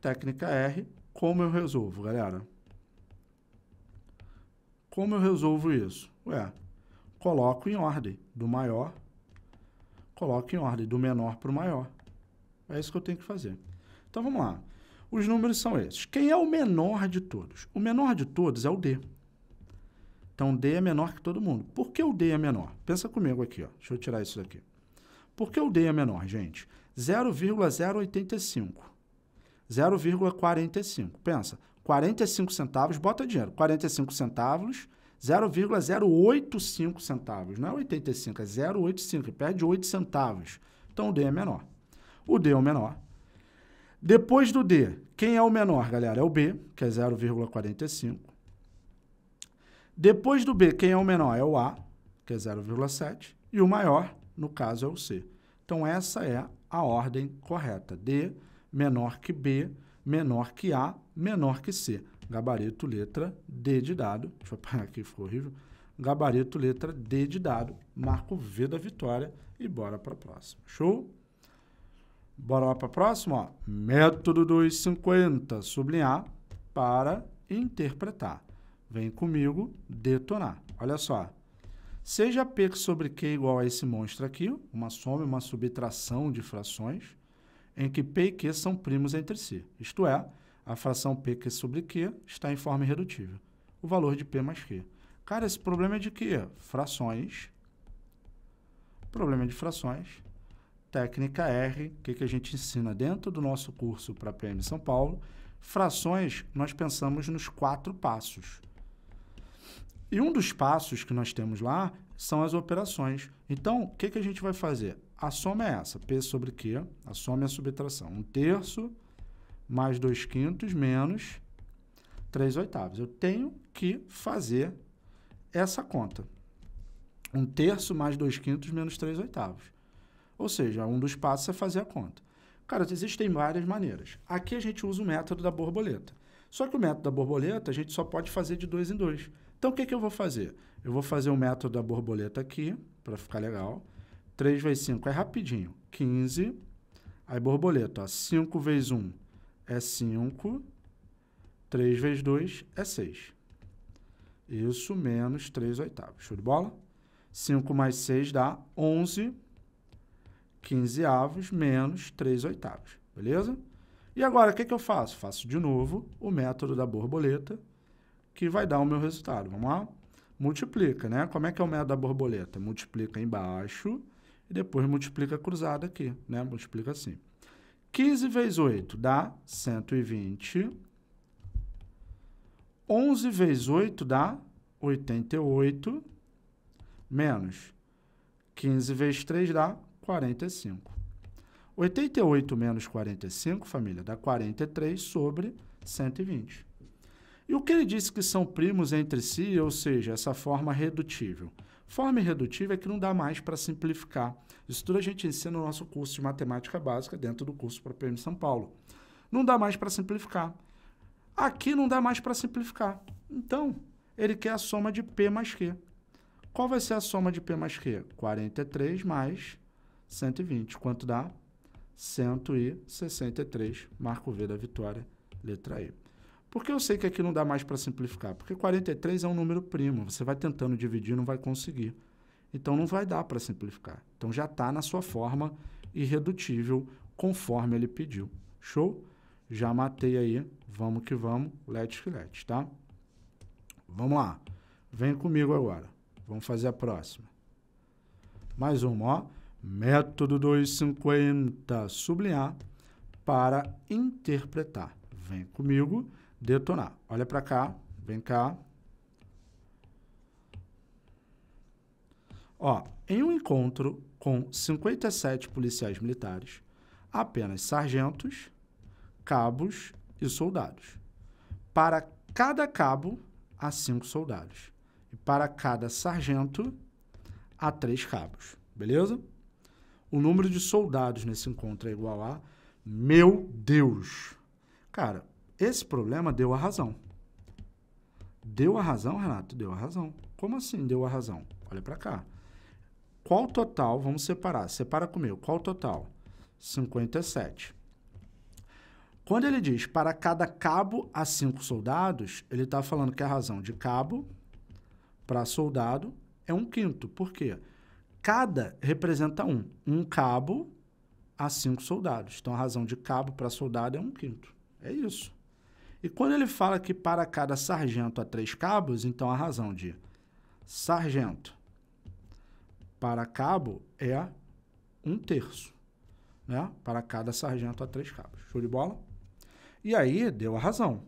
Técnica R, como eu resolvo, galera? Como eu resolvo isso? Ué, coloco em ordem do maior, coloco em ordem do menor para o maior. É isso que eu tenho que fazer. Então, vamos lá. Os números são esses. Quem é o menor de todos? O menor de todos é o D. Então, D é menor que todo mundo. Por que o D é menor? Pensa comigo aqui. Ó. Deixa eu tirar isso daqui. Por que o D é menor, gente? 0,085. 0,45. Pensa, 45 centavos, bota dinheiro. 45 centavos, 0,085 centavos. Não é 85, é 0,85. Perde 8 centavos. Então o D é menor. O D é o menor. Depois do D, quem é o menor, galera? É o B, que é 0,45. Depois do B, quem é o menor? É o A, que é 0,7. E o maior no caso é o C. Então, essa é a ordem correta. D menor que B, menor que A, menor que C. Gabarito, letra D de dado. Deixa eu apagar aqui, ficou horrível. Gabarito, letra D de dado. Marco V da vitória e bora para a próxima. Show? Bora lá para a próxima. Método 250. Sublinhar para interpretar. Vem comigo detonar. Olha só. Seja P sobre Q igual a esse monstro aqui, uma soma e uma subtração de frações, em que P e Q são primos entre si. Isto é, a fração PQ sobre Q está em forma irredutível. O valor de P mais Q. Cara, esse problema é de quê? Frações. Problema de frações. Técnica R, que, que a gente ensina dentro do nosso curso para PM São Paulo. Frações, nós pensamos nos quatro passos. E um dos passos que nós temos lá são as operações. Então, o que, que a gente vai fazer? A soma é essa, P sobre Q, a soma é a subtração. Um terço mais dois quintos menos três oitavos. Eu tenho que fazer essa conta. Um terço mais dois quintos menos três oitavos. Ou seja, um dos passos é fazer a conta. Cara, existem várias maneiras. Aqui a gente usa o método da borboleta. Só que o método da borboleta a gente só pode fazer de dois em dois. Então, o que, que eu vou fazer? Eu vou fazer o um método da borboleta aqui, para ficar legal. 3 vezes 5 é rapidinho, 15. Aí, borboleta, ó, 5 vezes 1 é 5. 3 vezes 2 é 6. Isso, menos 3 oitavos. Show de bola? 5 mais 6 dá 11 15 avos menos 3 oitavos, beleza? E agora, o que, que eu faço? Faço de novo o método da borboleta, que vai dar o meu resultado. Vamos lá? Multiplica, né? Como é que é o método da borboleta? Multiplica embaixo e depois multiplica cruzada aqui, né? Multiplica assim. 15 vezes 8 dá 120. 11 vezes 8 dá 88. Menos 15 vezes 3 dá 45. 88 menos 45, família, dá 43 sobre 120. E o que ele disse que são primos entre si, ou seja, essa forma redutível? Forma irredutível é que não dá mais para simplificar. Isso tudo a gente ensina no nosso curso de matemática básica dentro do curso para PM São Paulo. Não dá mais para simplificar. Aqui não dá mais para simplificar. Então, ele quer a soma de P mais Q. Qual vai ser a soma de P mais Q? 43 mais 120. Quanto dá? 163. Marco V da vitória, letra E. Porque eu sei que aqui não dá mais para simplificar, porque 43 é um número primo, você vai tentando dividir, não vai conseguir. Então não vai dar para simplificar. Então já está na sua forma irredutível, conforme ele pediu. Show? Já matei aí, vamos que vamos, let's que let, tá? Vamos lá, vem comigo agora. Vamos fazer a próxima. Mais uma, ó. Método 250, sublinhar para interpretar. Vem comigo detonar. Olha para cá, vem cá. Ó, em um encontro com 57 policiais militares, apenas sargentos, cabos e soldados. Para cada cabo, há cinco soldados. E para cada sargento, há três cabos. Beleza? O número de soldados nesse encontro é igual a. Meu Deus! Cara, esse problema deu a razão. Deu a razão, Renato? Deu a razão. Como assim deu a razão? Olha para cá. Qual o total? Vamos separar. Separa comigo. Qual o total? 57. Quando ele diz para cada cabo há cinco soldados, ele está falando que a razão de cabo para soldado é um quinto. Por quê? Cada representa um. Um cabo a cinco soldados. Então a razão de cabo para soldado é um quinto. É isso. E quando ele fala que para cada sargento há três cabos, então a razão de sargento para cabo é um terço. Né? Para cada sargento há três cabos. Show de bola? E aí deu a razão.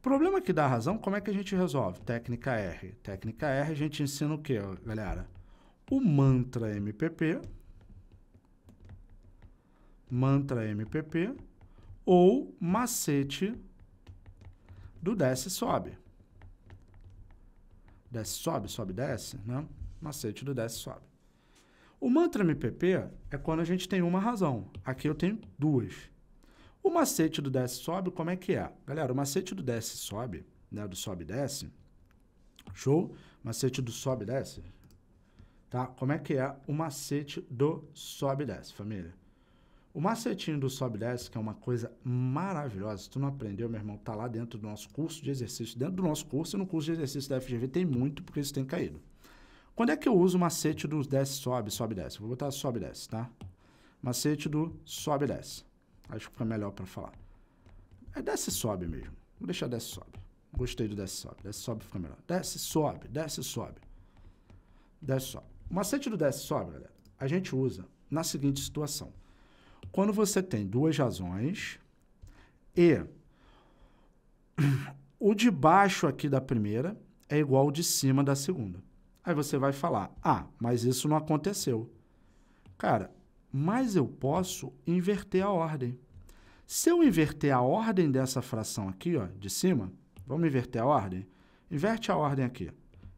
Problema que dá a razão, como é que a gente resolve? Técnica R. Técnica R a gente ensina o que, galera? O mantra MPP. Mantra MPP ou macete do desce sobe. Desce sobe, sobe desce, né? Macete do desce sobe. O mantra MPP é quando a gente tem uma razão. Aqui eu tenho duas. O macete do desce sobe, como é que é? Galera, o macete do desce sobe, né? Do sobe desce. Show? Macete do sobe desce. Tá? Como é que é o macete do sobe desce, família? O macetinho do sobe desce, que é uma coisa maravilhosa. Se tu não aprendeu, meu irmão, tá lá dentro do nosso curso de exercício. Dentro do nosso curso e no curso de exercício da FGV tem muito, porque isso tem caído. Quando é que eu uso o macete do desce, sobe, sobe, desce? Vou botar sobe, desce, tá? Macete do sobe, desce. Acho que fica melhor para falar. É desce, sobe mesmo. Vou deixar desce, sobe. Gostei do desce, sobe. Desce, sobe fica melhor. Desce, sobe, desce, sobe. Desce, sobe. O macete do desce, sobe, galera, a gente usa na seguinte situação. Quando você tem duas razões e o de baixo aqui da primeira é igual ao de cima da segunda. Aí você vai falar: ah, mas isso não aconteceu. Cara, mas eu posso inverter a ordem. Se eu inverter a ordem dessa fração aqui, ó, de cima, vamos inverter a ordem? Inverte a ordem aqui.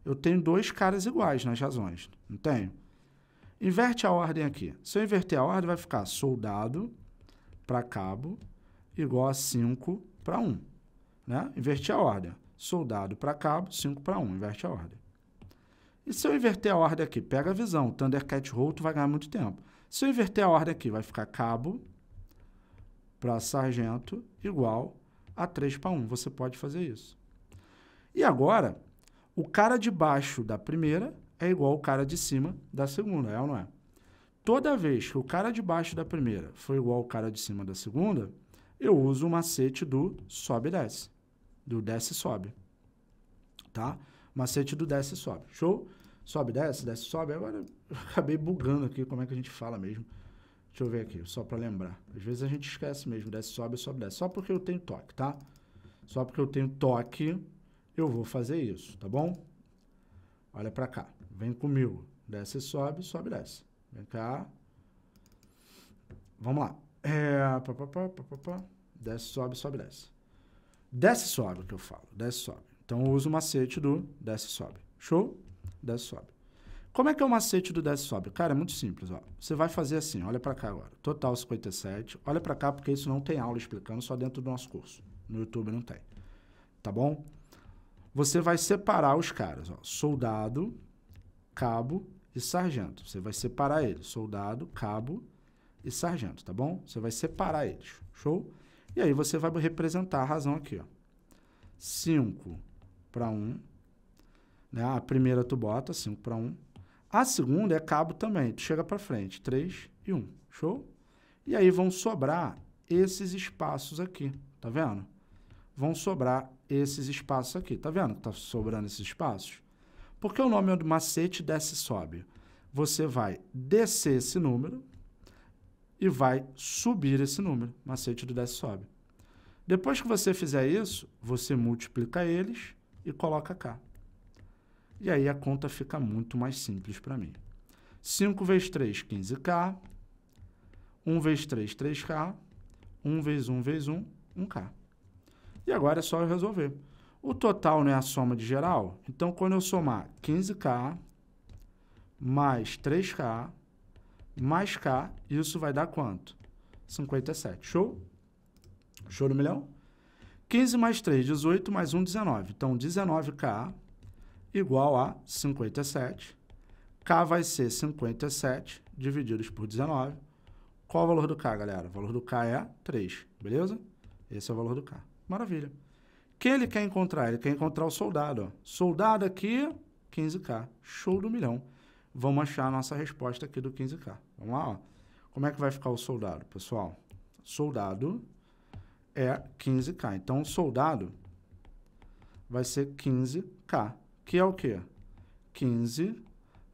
Eu tenho dois caras iguais nas razões, não tenho? Inverte a ordem aqui. Se eu inverter a ordem, vai ficar soldado para cabo igual a 5 para 1. Né? Inverte a ordem. Soldado para cabo, 5 para 1. Inverte a ordem. E se eu inverter a ordem aqui? Pega a visão. Thundercat tu vai ganhar muito tempo. Se eu inverter a ordem aqui, vai ficar cabo para sargento igual a 3 para 1. Você pode fazer isso. E agora, o cara de baixo da primeira é igual o cara de cima da segunda, é ou não é? Toda vez que o cara de baixo da primeira foi igual ao cara de cima da segunda, eu uso o macete do sobe e desce. Do desce e sobe. Tá? Macete do desce e sobe. Show? Sobe, desce, desce, sobe. Agora eu acabei bugando aqui como é que a gente fala mesmo. Deixa eu ver aqui, só para lembrar. Às vezes a gente esquece mesmo, desce, sobe, sobe, desce. Só porque eu tenho toque, tá? Só porque eu tenho toque, eu vou fazer isso, tá bom? Olha para cá. Vem comigo. Desce e sobe, sobe e desce. Vem cá. Vamos lá. É, pá, pá, pá, pá, pá, Desce, sobe, sobe, desce. Desce, sobe, que eu falo. Desce, sobe. Então, eu uso o macete do desce, sobe. Show? Desce, sobe. Como é que é o macete do desce, sobe? Cara, é muito simples, ó. Você vai fazer assim, olha para cá agora. Total 57. Olha para cá, porque isso não tem aula explicando, só dentro do nosso curso. No YouTube não tem. Tá bom? Você vai separar os caras, ó. Soldado, cabo e sargento. Você vai separar eles, soldado, cabo e sargento, tá bom? Você vai separar eles, show? E aí você vai representar a razão aqui, ó. 5 para 1, né? A primeira tu bota 5 para 1. A segunda é cabo também, tu chega para frente, 3 e 1, show? E aí vão sobrar esses espaços aqui, tá vendo? Vão sobrar esses espaços aqui, tá vendo que tá sobrando esses espaços? Por que o nome é do macete desce e sobe. Você vai descer esse número e vai subir esse número, macete do desce e sobe. Depois que você fizer isso, você multiplica eles e coloca cá. E aí a conta fica muito mais simples para mim. 5 vezes 3, 15K. 1 vezes 3, 3K. 1 vezes 1 vezes 1, 1K. E agora é só eu resolver. O total não é a soma de geral? Então, quando eu somar 15K mais 3K mais K, isso vai dar quanto? 57. Show? Show no milhão? 15 mais 3, 18, mais 1, 19. Então, 19K igual a 57. K vai ser 57 divididos por 19. Qual o valor do K, galera? O valor do K é 3, beleza? Esse é o valor do K. Maravilha que ele quer encontrar? Ele quer encontrar o soldado. Soldado aqui, 15K. Show do milhão. Vamos achar a nossa resposta aqui do 15K. Vamos lá, ó. Como é que vai ficar o soldado, pessoal? Soldado é 15K. Então, soldado vai ser 15K, que é o quê? 15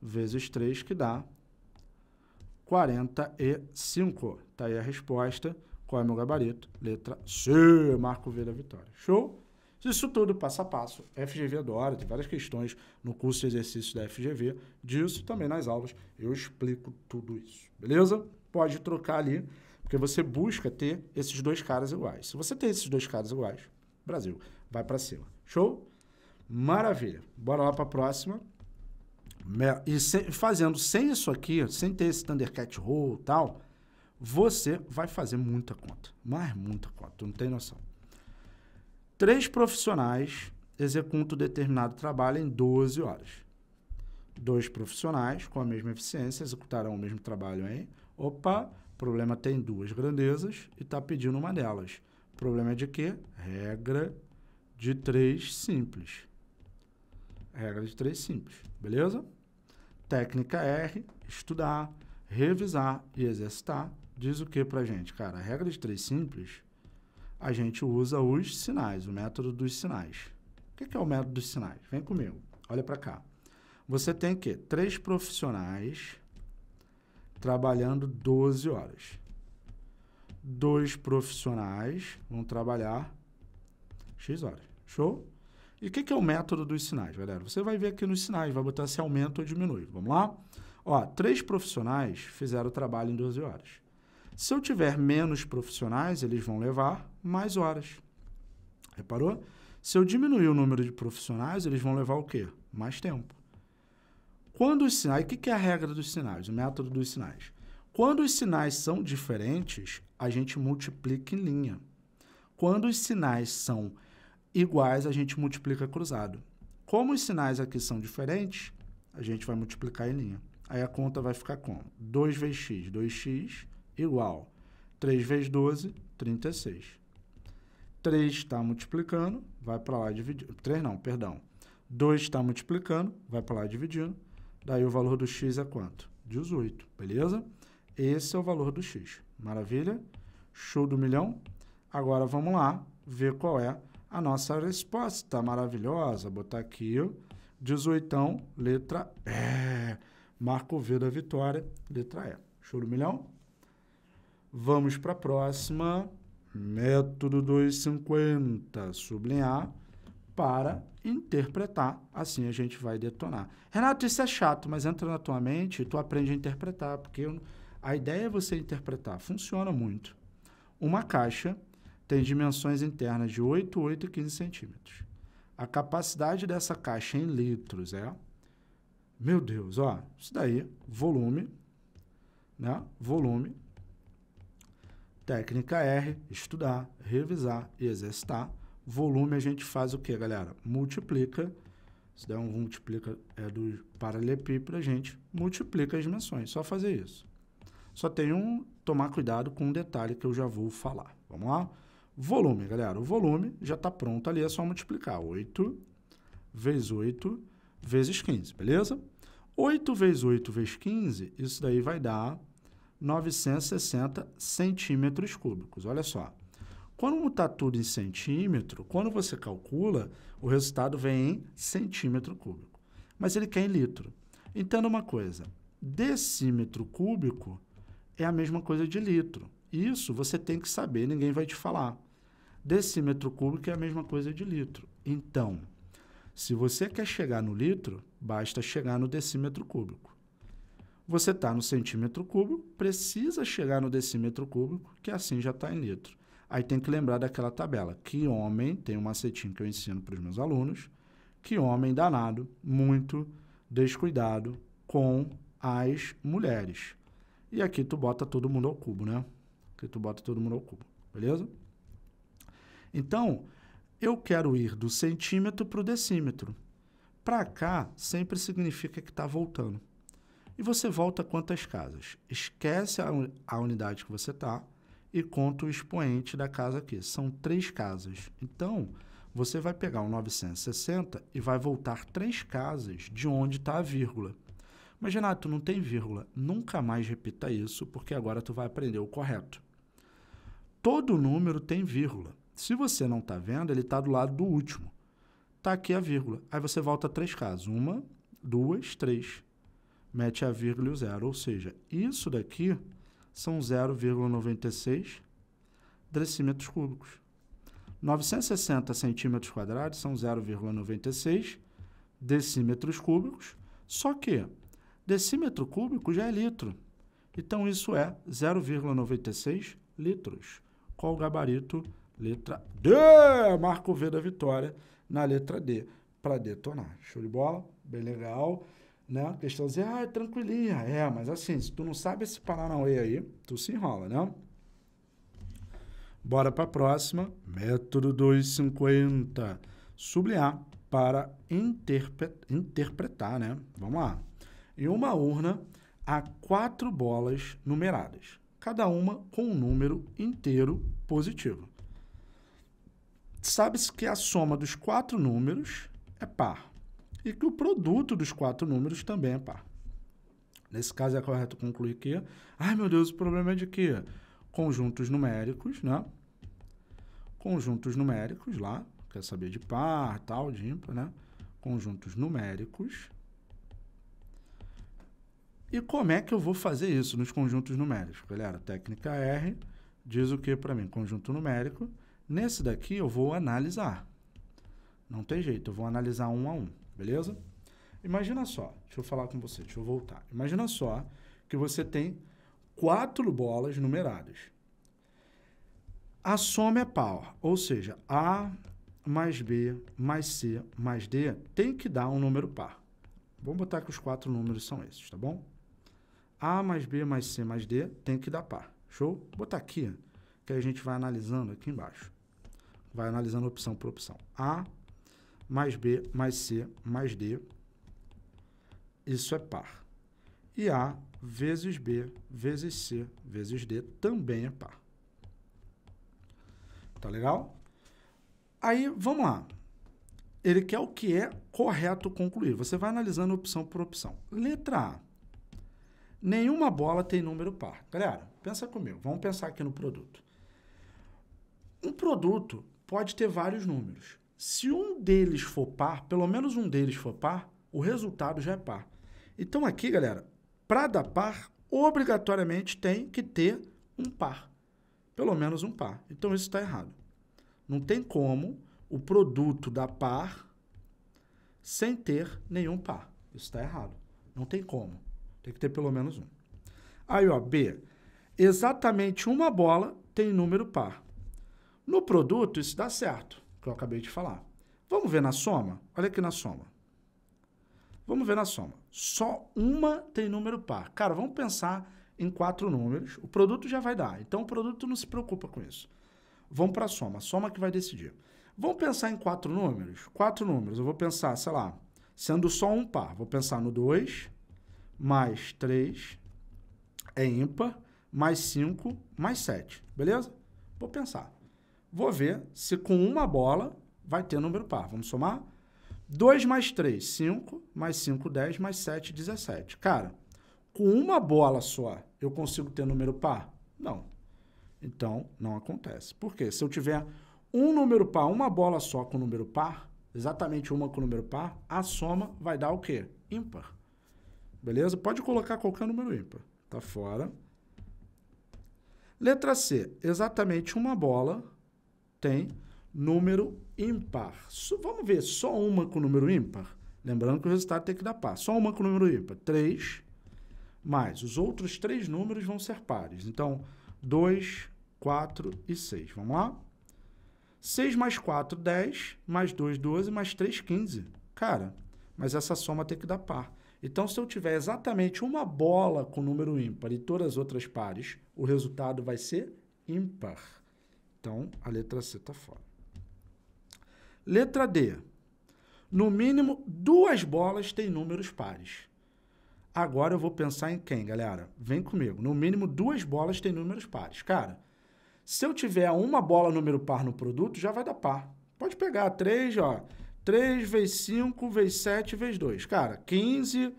vezes 3, que dá 45. Tá aí a resposta. Qual é meu gabarito? Letra C. Marco V da vitória. Show? Isso tudo, passo a passo, FGV adora, tem várias questões no curso de exercício da FGV, disso também nas aulas eu explico tudo isso, beleza? Pode trocar ali, porque você busca ter esses dois caras iguais. Se você tem esses dois caras iguais, Brasil, vai para cima. Show? Maravilha. Bora lá para a próxima. E fazendo sem isso aqui, sem ter esse Thundercat Roll e tal, você vai fazer muita conta. Mas muita conta, tu não tem noção. Três profissionais executam determinado trabalho em 12 horas. Dois profissionais com a mesma eficiência executarão o mesmo trabalho em. Opa, problema tem duas grandezas e está pedindo uma delas. Problema é de quê? Regra de três simples. Regra de três simples, beleza? Técnica R, estudar, revisar e exercitar. Diz o que pra gente, cara? A regra de três simples a gente usa os sinais, o método dos sinais. O que é o método dos sinais? Vem comigo, olha para cá. Você tem que três profissionais trabalhando 12 horas. Dois profissionais vão trabalhar X horas. Show? E o que, que, é o método dos sinais, galera? Você vai ver aqui nos sinais, vai botar se aumenta ou diminui. Vamos lá? Ó, três profissionais fizeram o trabalho em 12 horas. Se eu tiver menos profissionais, eles vão levar mais horas. Reparou? Se eu diminuir o número de profissionais, eles vão levar o quê? Mais tempo. Quando os sinais, o que é a regra dos sinais, o método dos sinais? Quando os sinais são diferentes, a gente multiplica em linha. Quando os sinais são iguais, a gente multiplica cruzado. Como os sinais aqui são diferentes, a gente vai multiplicar em linha. Aí a conta vai ficar como? 2 vezes x, 2x igual 3 vezes 12, 36. 3 está multiplicando, vai para lá dividindo. 3 não, perdão. 2 está multiplicando, vai para lá dividindo. Daí o valor do x é quanto? 18, beleza? Esse é o valor do x. Maravilha? Show do milhão? Agora vamos lá ver qual é a nossa resposta maravilhosa. botar aqui, 18, letra E. Marco V da vitória, letra E. Show do milhão? Vamos para a próxima. Método 250, sublinhar para interpretar. Assim a gente vai detonar. Renato, isso é chato, mas entra na tua mente e tu aprende a interpretar, porque eu, a ideia é você interpretar. Funciona muito. Uma caixa tem dimensões internas de 8, 8 e 15 centímetros. A capacidade dessa caixa em litros é... Meu Deus, ó, isso daí, volume, né? Volume Técnica R, estudar, revisar e exercitar. Volume a gente faz o que, galera? Multiplica. Se der um multiplica é do paralelepípedo, a gente multiplica as dimensões. Só fazer isso. Só tem um tomar cuidado com um detalhe que eu já vou falar. Vamos lá? Volume, galera. O volume já está pronto ali, é só multiplicar. 8 vezes 8 vezes 15, beleza? 8 vezes 8 vezes 15, isso daí vai dar 960 centímetros cúbicos. Olha só. Quando está tudo em centímetro, quando você calcula, o resultado vem em centímetro cúbico. Mas ele quer em litro. Entenda uma coisa: decímetro cúbico é a mesma coisa de litro. Isso você tem que saber, ninguém vai te falar. Decímetro cúbico é a mesma coisa de litro. Então, se você quer chegar no litro, basta chegar no decímetro cúbico. Você está no centímetro cúbico, precisa chegar no decímetro cúbico, que assim já está em litro. Aí tem que lembrar daquela tabela. Que homem, tem um macetinho que eu ensino para os meus alunos, que homem danado, muito descuidado com as mulheres. E aqui tu bota todo mundo ao cubo, né? Aqui tu bota todo mundo ao cubo, beleza? Então, eu quero ir do centímetro para o decímetro. Para cá sempre significa que está voltando e você volta quantas casas. Esquece a, a unidade que você está e conta o expoente da casa aqui. São três casas. Então, você vai pegar o 960 e vai voltar três casas de onde está a vírgula. Mas, Renato, não tem vírgula. Nunca mais repita isso, porque agora tu vai aprender o correto. Todo número tem vírgula. Se você não está vendo, ele está do lado do último. Está aqui a vírgula. Aí você volta três casas. Uma, duas, três mete a vírgula e o zero. Ou seja, isso daqui são 0,96 decímetros cúbicos. 960 centímetros quadrados são 0,96 decímetros cúbicos, só que decímetro cúbico já é litro. Então, isso é 0,96 litros. Qual o gabarito? Letra D! Marco V da vitória na letra D, para detonar. Show de bola? Bem legal né? A questão de, ah, é tranquilinha. É, mas assim, se tu não sabe esse Paranauê aí, tu se enrola, né? Bora para a próxima. Método 250. Sublinhar para interpre interpretar, né? Vamos lá. Em uma urna, há quatro bolas numeradas, cada uma com um número inteiro positivo. Sabe-se que a soma dos quatro números é par e que o produto dos quatro números também é par. Nesse caso é correto concluir que, ai meu Deus, o problema é de que conjuntos numéricos, né? Conjuntos numéricos lá, quer saber de par, tal, de ímpar, né? Conjuntos numéricos. E como é que eu vou fazer isso nos conjuntos numéricos? Galera, técnica R diz o que para mim? Conjunto numérico. Nesse daqui eu vou analisar. Não tem jeito, eu vou analisar um a um beleza? Imagina só, deixa eu falar com você, deixa eu voltar. Imagina só que você tem quatro bolas numeradas. A soma é par, ou seja, A mais B mais C mais D tem que dar um número par. Vamos botar que os quatro números são esses, tá bom? A mais B mais C mais D tem que dar par. Show? Vou botar aqui, que a gente vai analisando aqui embaixo. Vai analisando opção por opção. A mais B mais C mais D. Isso é par. E A vezes B vezes C vezes D também é par. Tá legal? Aí, vamos lá. Ele quer o que é correto concluir. Você vai analisando opção por opção. Letra A. Nenhuma bola tem número par. Galera, pensa comigo. Vamos pensar aqui no produto. Um produto pode ter vários números. Se um deles for par, pelo menos um deles for par, o resultado já é par. Então aqui, galera, para dar par, obrigatoriamente tem que ter um par. Pelo menos um par. Então isso está errado. Não tem como o produto dar par sem ter nenhum par. Isso está errado. Não tem como. Tem que ter pelo menos um. Aí, ó, B. Exatamente uma bola tem número par. No produto, isso dá certo que eu acabei de falar. Vamos ver na soma? Olha aqui na soma. Vamos ver na soma. Só uma tem número par. Cara, vamos pensar em quatro números. O produto já vai dar. Então, o produto não se preocupa com isso. Vamos para a soma. soma que vai decidir. Vamos pensar em quatro números? Quatro números. Eu vou pensar, sei lá, sendo só um par. Vou pensar no 2, mais 3, é ímpar, mais 5, mais 7. Beleza? Vou pensar. Vou ver se com uma bola vai ter número par. Vamos somar? 2 mais 3, 5, mais 5, 10, mais 7, 17. Cara, com uma bola só, eu consigo ter número par? Não. Então, não acontece. Por quê? Se eu tiver um número par, uma bola só com número par, exatamente uma com número par, a soma vai dar o quê? Ímpar. Beleza? Pode colocar qualquer número ímpar. Tá fora. Letra C. Exatamente uma bola tem número ímpar. So, vamos ver, só uma com número ímpar? Lembrando que o resultado tem que dar par. Só uma com número ímpar, 3, mais os outros três números vão ser pares. Então, 2, 4 e 6. Vamos lá? 6 mais 4, 10, mais 2, 12, mais 3, 15. Cara, mas essa soma tem que dar par. Então, se eu tiver exatamente uma bola com número ímpar e todas as outras pares, o resultado vai ser ímpar. Então, a letra C está fora. Letra D. No mínimo, duas bolas têm números pares. Agora eu vou pensar em quem, galera? Vem comigo. No mínimo, duas bolas têm números pares. Cara, se eu tiver uma bola número par no produto, já vai dar par. Pode pegar 3, ó. 3 vezes 5 vezes 7 vezes 2. Cara, 15,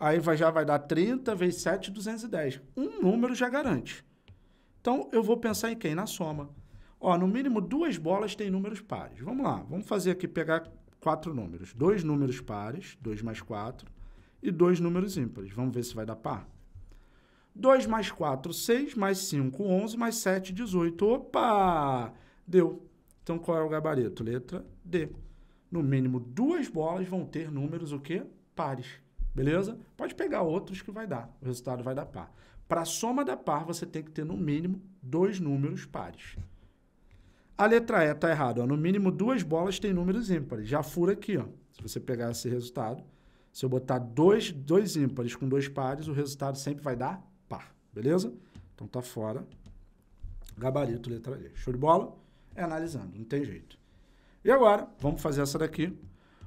aí vai, já vai dar 30 vezes 7, 210. Um número já garante. Então, eu vou pensar em quem? Na soma. Ó, no mínimo duas bolas têm números pares. Vamos lá, vamos fazer aqui pegar quatro números. Dois números pares, 2 mais 4, e dois números ímpares. Vamos ver se vai dar par. 2 mais 4, 6, mais 5, 11, mais 7, 18. Opa! Deu. Então, qual é o gabarito? Letra D. No mínimo, duas bolas vão ter números o quê? Pares. Beleza? Pode pegar outros que vai dar. O resultado vai dar par. Para a soma da par, você tem que ter, no mínimo, dois números pares. A letra E está errada. No mínimo duas bolas têm números ímpares. Já fura aqui, ó. Se você pegar esse resultado, se eu botar dois, dois ímpares com dois pares, o resultado sempre vai dar par. Beleza? Então tá fora. Gabarito, letra E. Show de bola? É analisando, não tem jeito. E agora, vamos fazer essa daqui.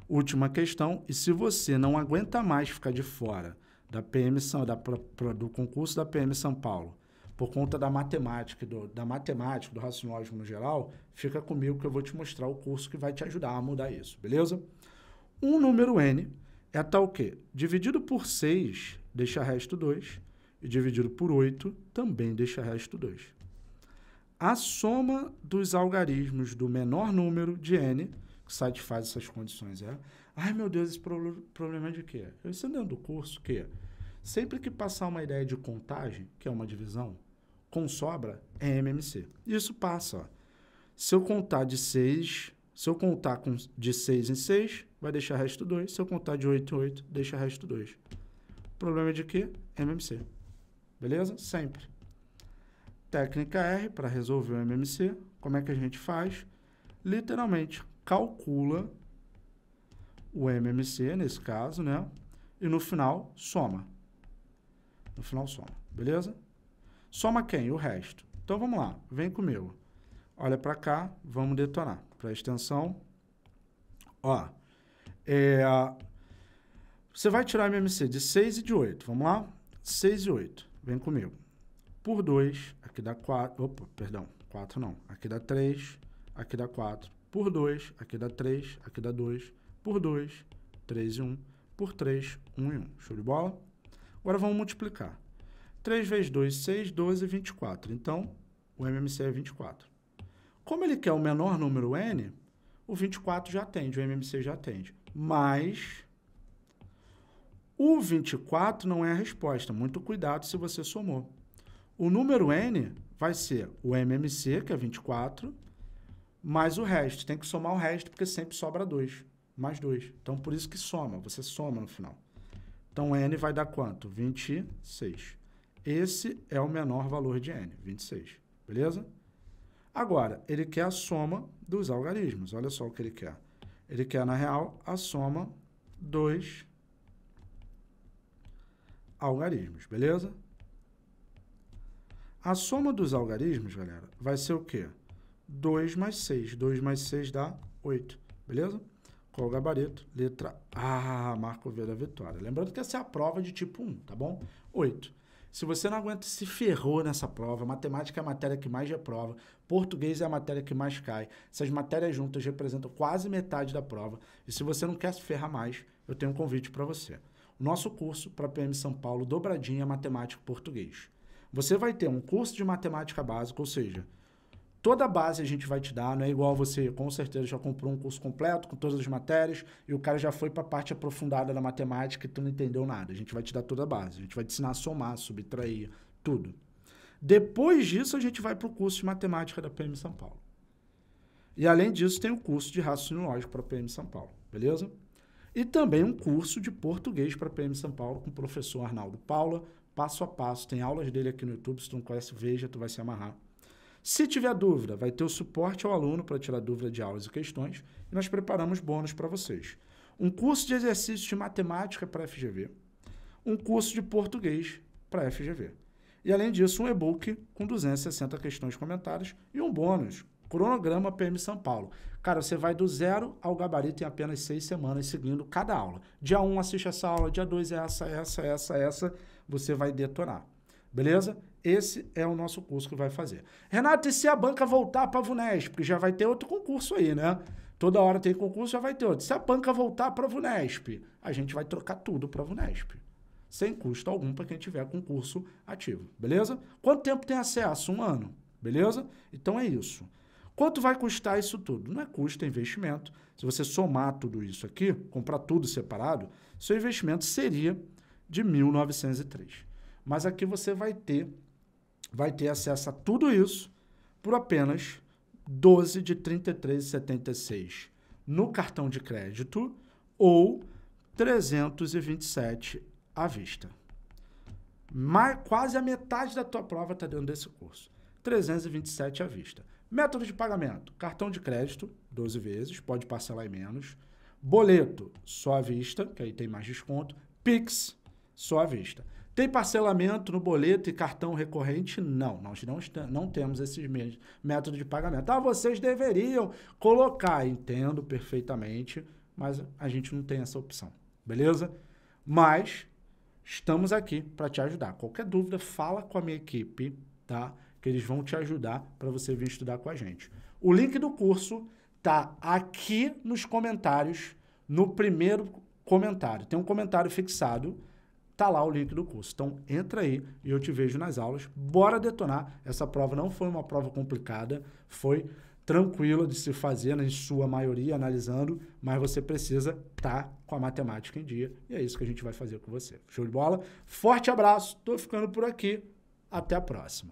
Última questão. E se você não aguenta mais ficar de fora da PM São, da, do concurso da PM São Paulo por conta da matemática, do, da matemática, do raciocínio no geral, fica comigo que eu vou te mostrar o curso que vai te ajudar a mudar isso, beleza? Um número n é tal que, dividido por 6, deixa resto 2, e dividido por 8, também deixa resto 2. A soma dos algarismos do menor número de n, que satisfaz essas condições, é... Ai, meu Deus, esse problema é de quê? Eu ensino é dentro curso que sempre que passar uma ideia de contagem, que é uma divisão, com sobra é MMC. Isso passa. Ó. Se eu contar de 6, se eu contar com, de 6 em 6, vai deixar resto 2. Se eu contar de 8 em 8, deixa resto 2. Problema de quê? MMC. Beleza? Sempre. Técnica R para resolver o MMC. Como é que a gente faz? Literalmente, calcula o MMC, nesse caso, né? E no final, soma. No final, soma. Beleza? Soma quem? O resto. Então vamos lá, vem comigo. Olha para cá, vamos detonar. Presta atenção. Ó, é, você vai tirar a MMC de 6 e de 8, vamos lá? 6 e 8, vem comigo. Por 2, aqui dá 4, opa, perdão, 4 não. Aqui dá 3, aqui dá 4. Por 2, aqui dá 3, aqui dá 2. Por 2, 3 e 1. Por 3, 1 e 1. Show de bola? Agora vamos multiplicar. 3 vezes 2, 6, 12, 24. Então, o MMC é 24. Como ele quer o menor número n, o 24 já atende, o MMC já atende. Mas o 24 não é a resposta. Muito cuidado se você somou. O número n vai ser o MMC, que é 24, mais o resto. Tem que somar o resto, porque sempre sobra 2, mais 2. Então, por isso que soma, você soma no final. Então, n vai dar quanto? 26. Esse é o menor valor de N, 26. Beleza? Agora, ele quer a soma dos algarismos. Olha só o que ele quer. Ele quer, na real, a soma dos algarismos, beleza? A soma dos algarismos, galera, vai ser o quê? 2 mais 6. 2 mais 6 dá 8, beleza? Qual o gabarito? Letra A, Marco V da vitória. Lembrando que essa é a prova de tipo 1, tá bom? 8. Se você não aguenta, se ferrou nessa prova. Matemática é a matéria que mais reprova. Português é a matéria que mais cai. Essas matérias juntas representam quase metade da prova. E se você não quer se ferrar mais, eu tenho um convite para você. O nosso curso para PM São Paulo, dobradinha é Matemática Português. Você vai ter um curso de matemática básica, ou seja, Toda a base a gente vai te dar, não é igual você, com certeza, já comprou um curso completo com todas as matérias e o cara já foi para a parte aprofundada da matemática e tu não entendeu nada. A gente vai te dar toda a base, a gente vai te ensinar a somar, subtrair, tudo. Depois disso, a gente vai para o curso de matemática da PM São Paulo. E além disso, tem o curso de raciocínio lógico para a PM São Paulo, beleza? E também um curso de português para a PM São Paulo com o professor Arnaldo Paula, passo a passo. Tem aulas dele aqui no YouTube, se tu não conhece, veja, tu vai se amarrar. Se tiver dúvida, vai ter o suporte ao aluno para tirar dúvida de aulas e questões e nós preparamos bônus para vocês. Um curso de exercícios de matemática para FGV, um curso de português para FGV. E além disso, um e-book com 260 questões comentadas e um bônus, cronograma PM São Paulo. Cara, você vai do zero ao gabarito em apenas seis semanas, seguindo cada aula. Dia 1, um, assiste essa aula, dia 2, é essa, essa, essa, essa, você vai detonar. Beleza? Esse é o nosso curso que vai fazer. Renato, e se a banca voltar para a VUNESP? Porque já vai ter outro concurso aí, né? Toda hora tem concurso, já vai ter outro. Se a banca voltar para a VUNESP, a gente vai trocar tudo para a VUNESP. Sem custo algum para quem tiver concurso ativo, beleza? Quanto tempo tem acesso? Um ano, beleza? Então é isso. Quanto vai custar isso tudo? Não é custo, é investimento. Se você somar tudo isso aqui, comprar tudo separado, seu investimento seria de 1903. Mas aqui você vai ter, vai ter acesso a tudo isso por apenas 12 de 33,76 no cartão de crédito ou 327 à vista. quase a metade da tua prova está dentro desse curso. 327 à vista. Método de pagamento: cartão de crédito, 12 vezes, pode parcelar em menos. Boleto, só à vista, que aí tem mais desconto. Pix, só à vista. Tem parcelamento no boleto e cartão recorrente? Não, nós não, não temos esses mesmos métodos de pagamento. Ah, vocês deveriam colocar, entendo perfeitamente, mas a gente não tem essa opção, beleza? Mas estamos aqui para te ajudar. Qualquer dúvida, fala com a minha equipe, tá? Que eles vão te ajudar para você vir estudar com a gente. O link do curso tá aqui nos comentários, no primeiro comentário. Tem um comentário fixado tá lá o link do curso. Então entra aí e eu te vejo nas aulas. Bora detonar. Essa prova não foi uma prova complicada, foi tranquila de se fazer na né, sua maioria analisando, mas você precisa estar tá com a matemática em dia e é isso que a gente vai fazer com você. Show de bola? Forte abraço, Estou ficando por aqui. Até a próxima.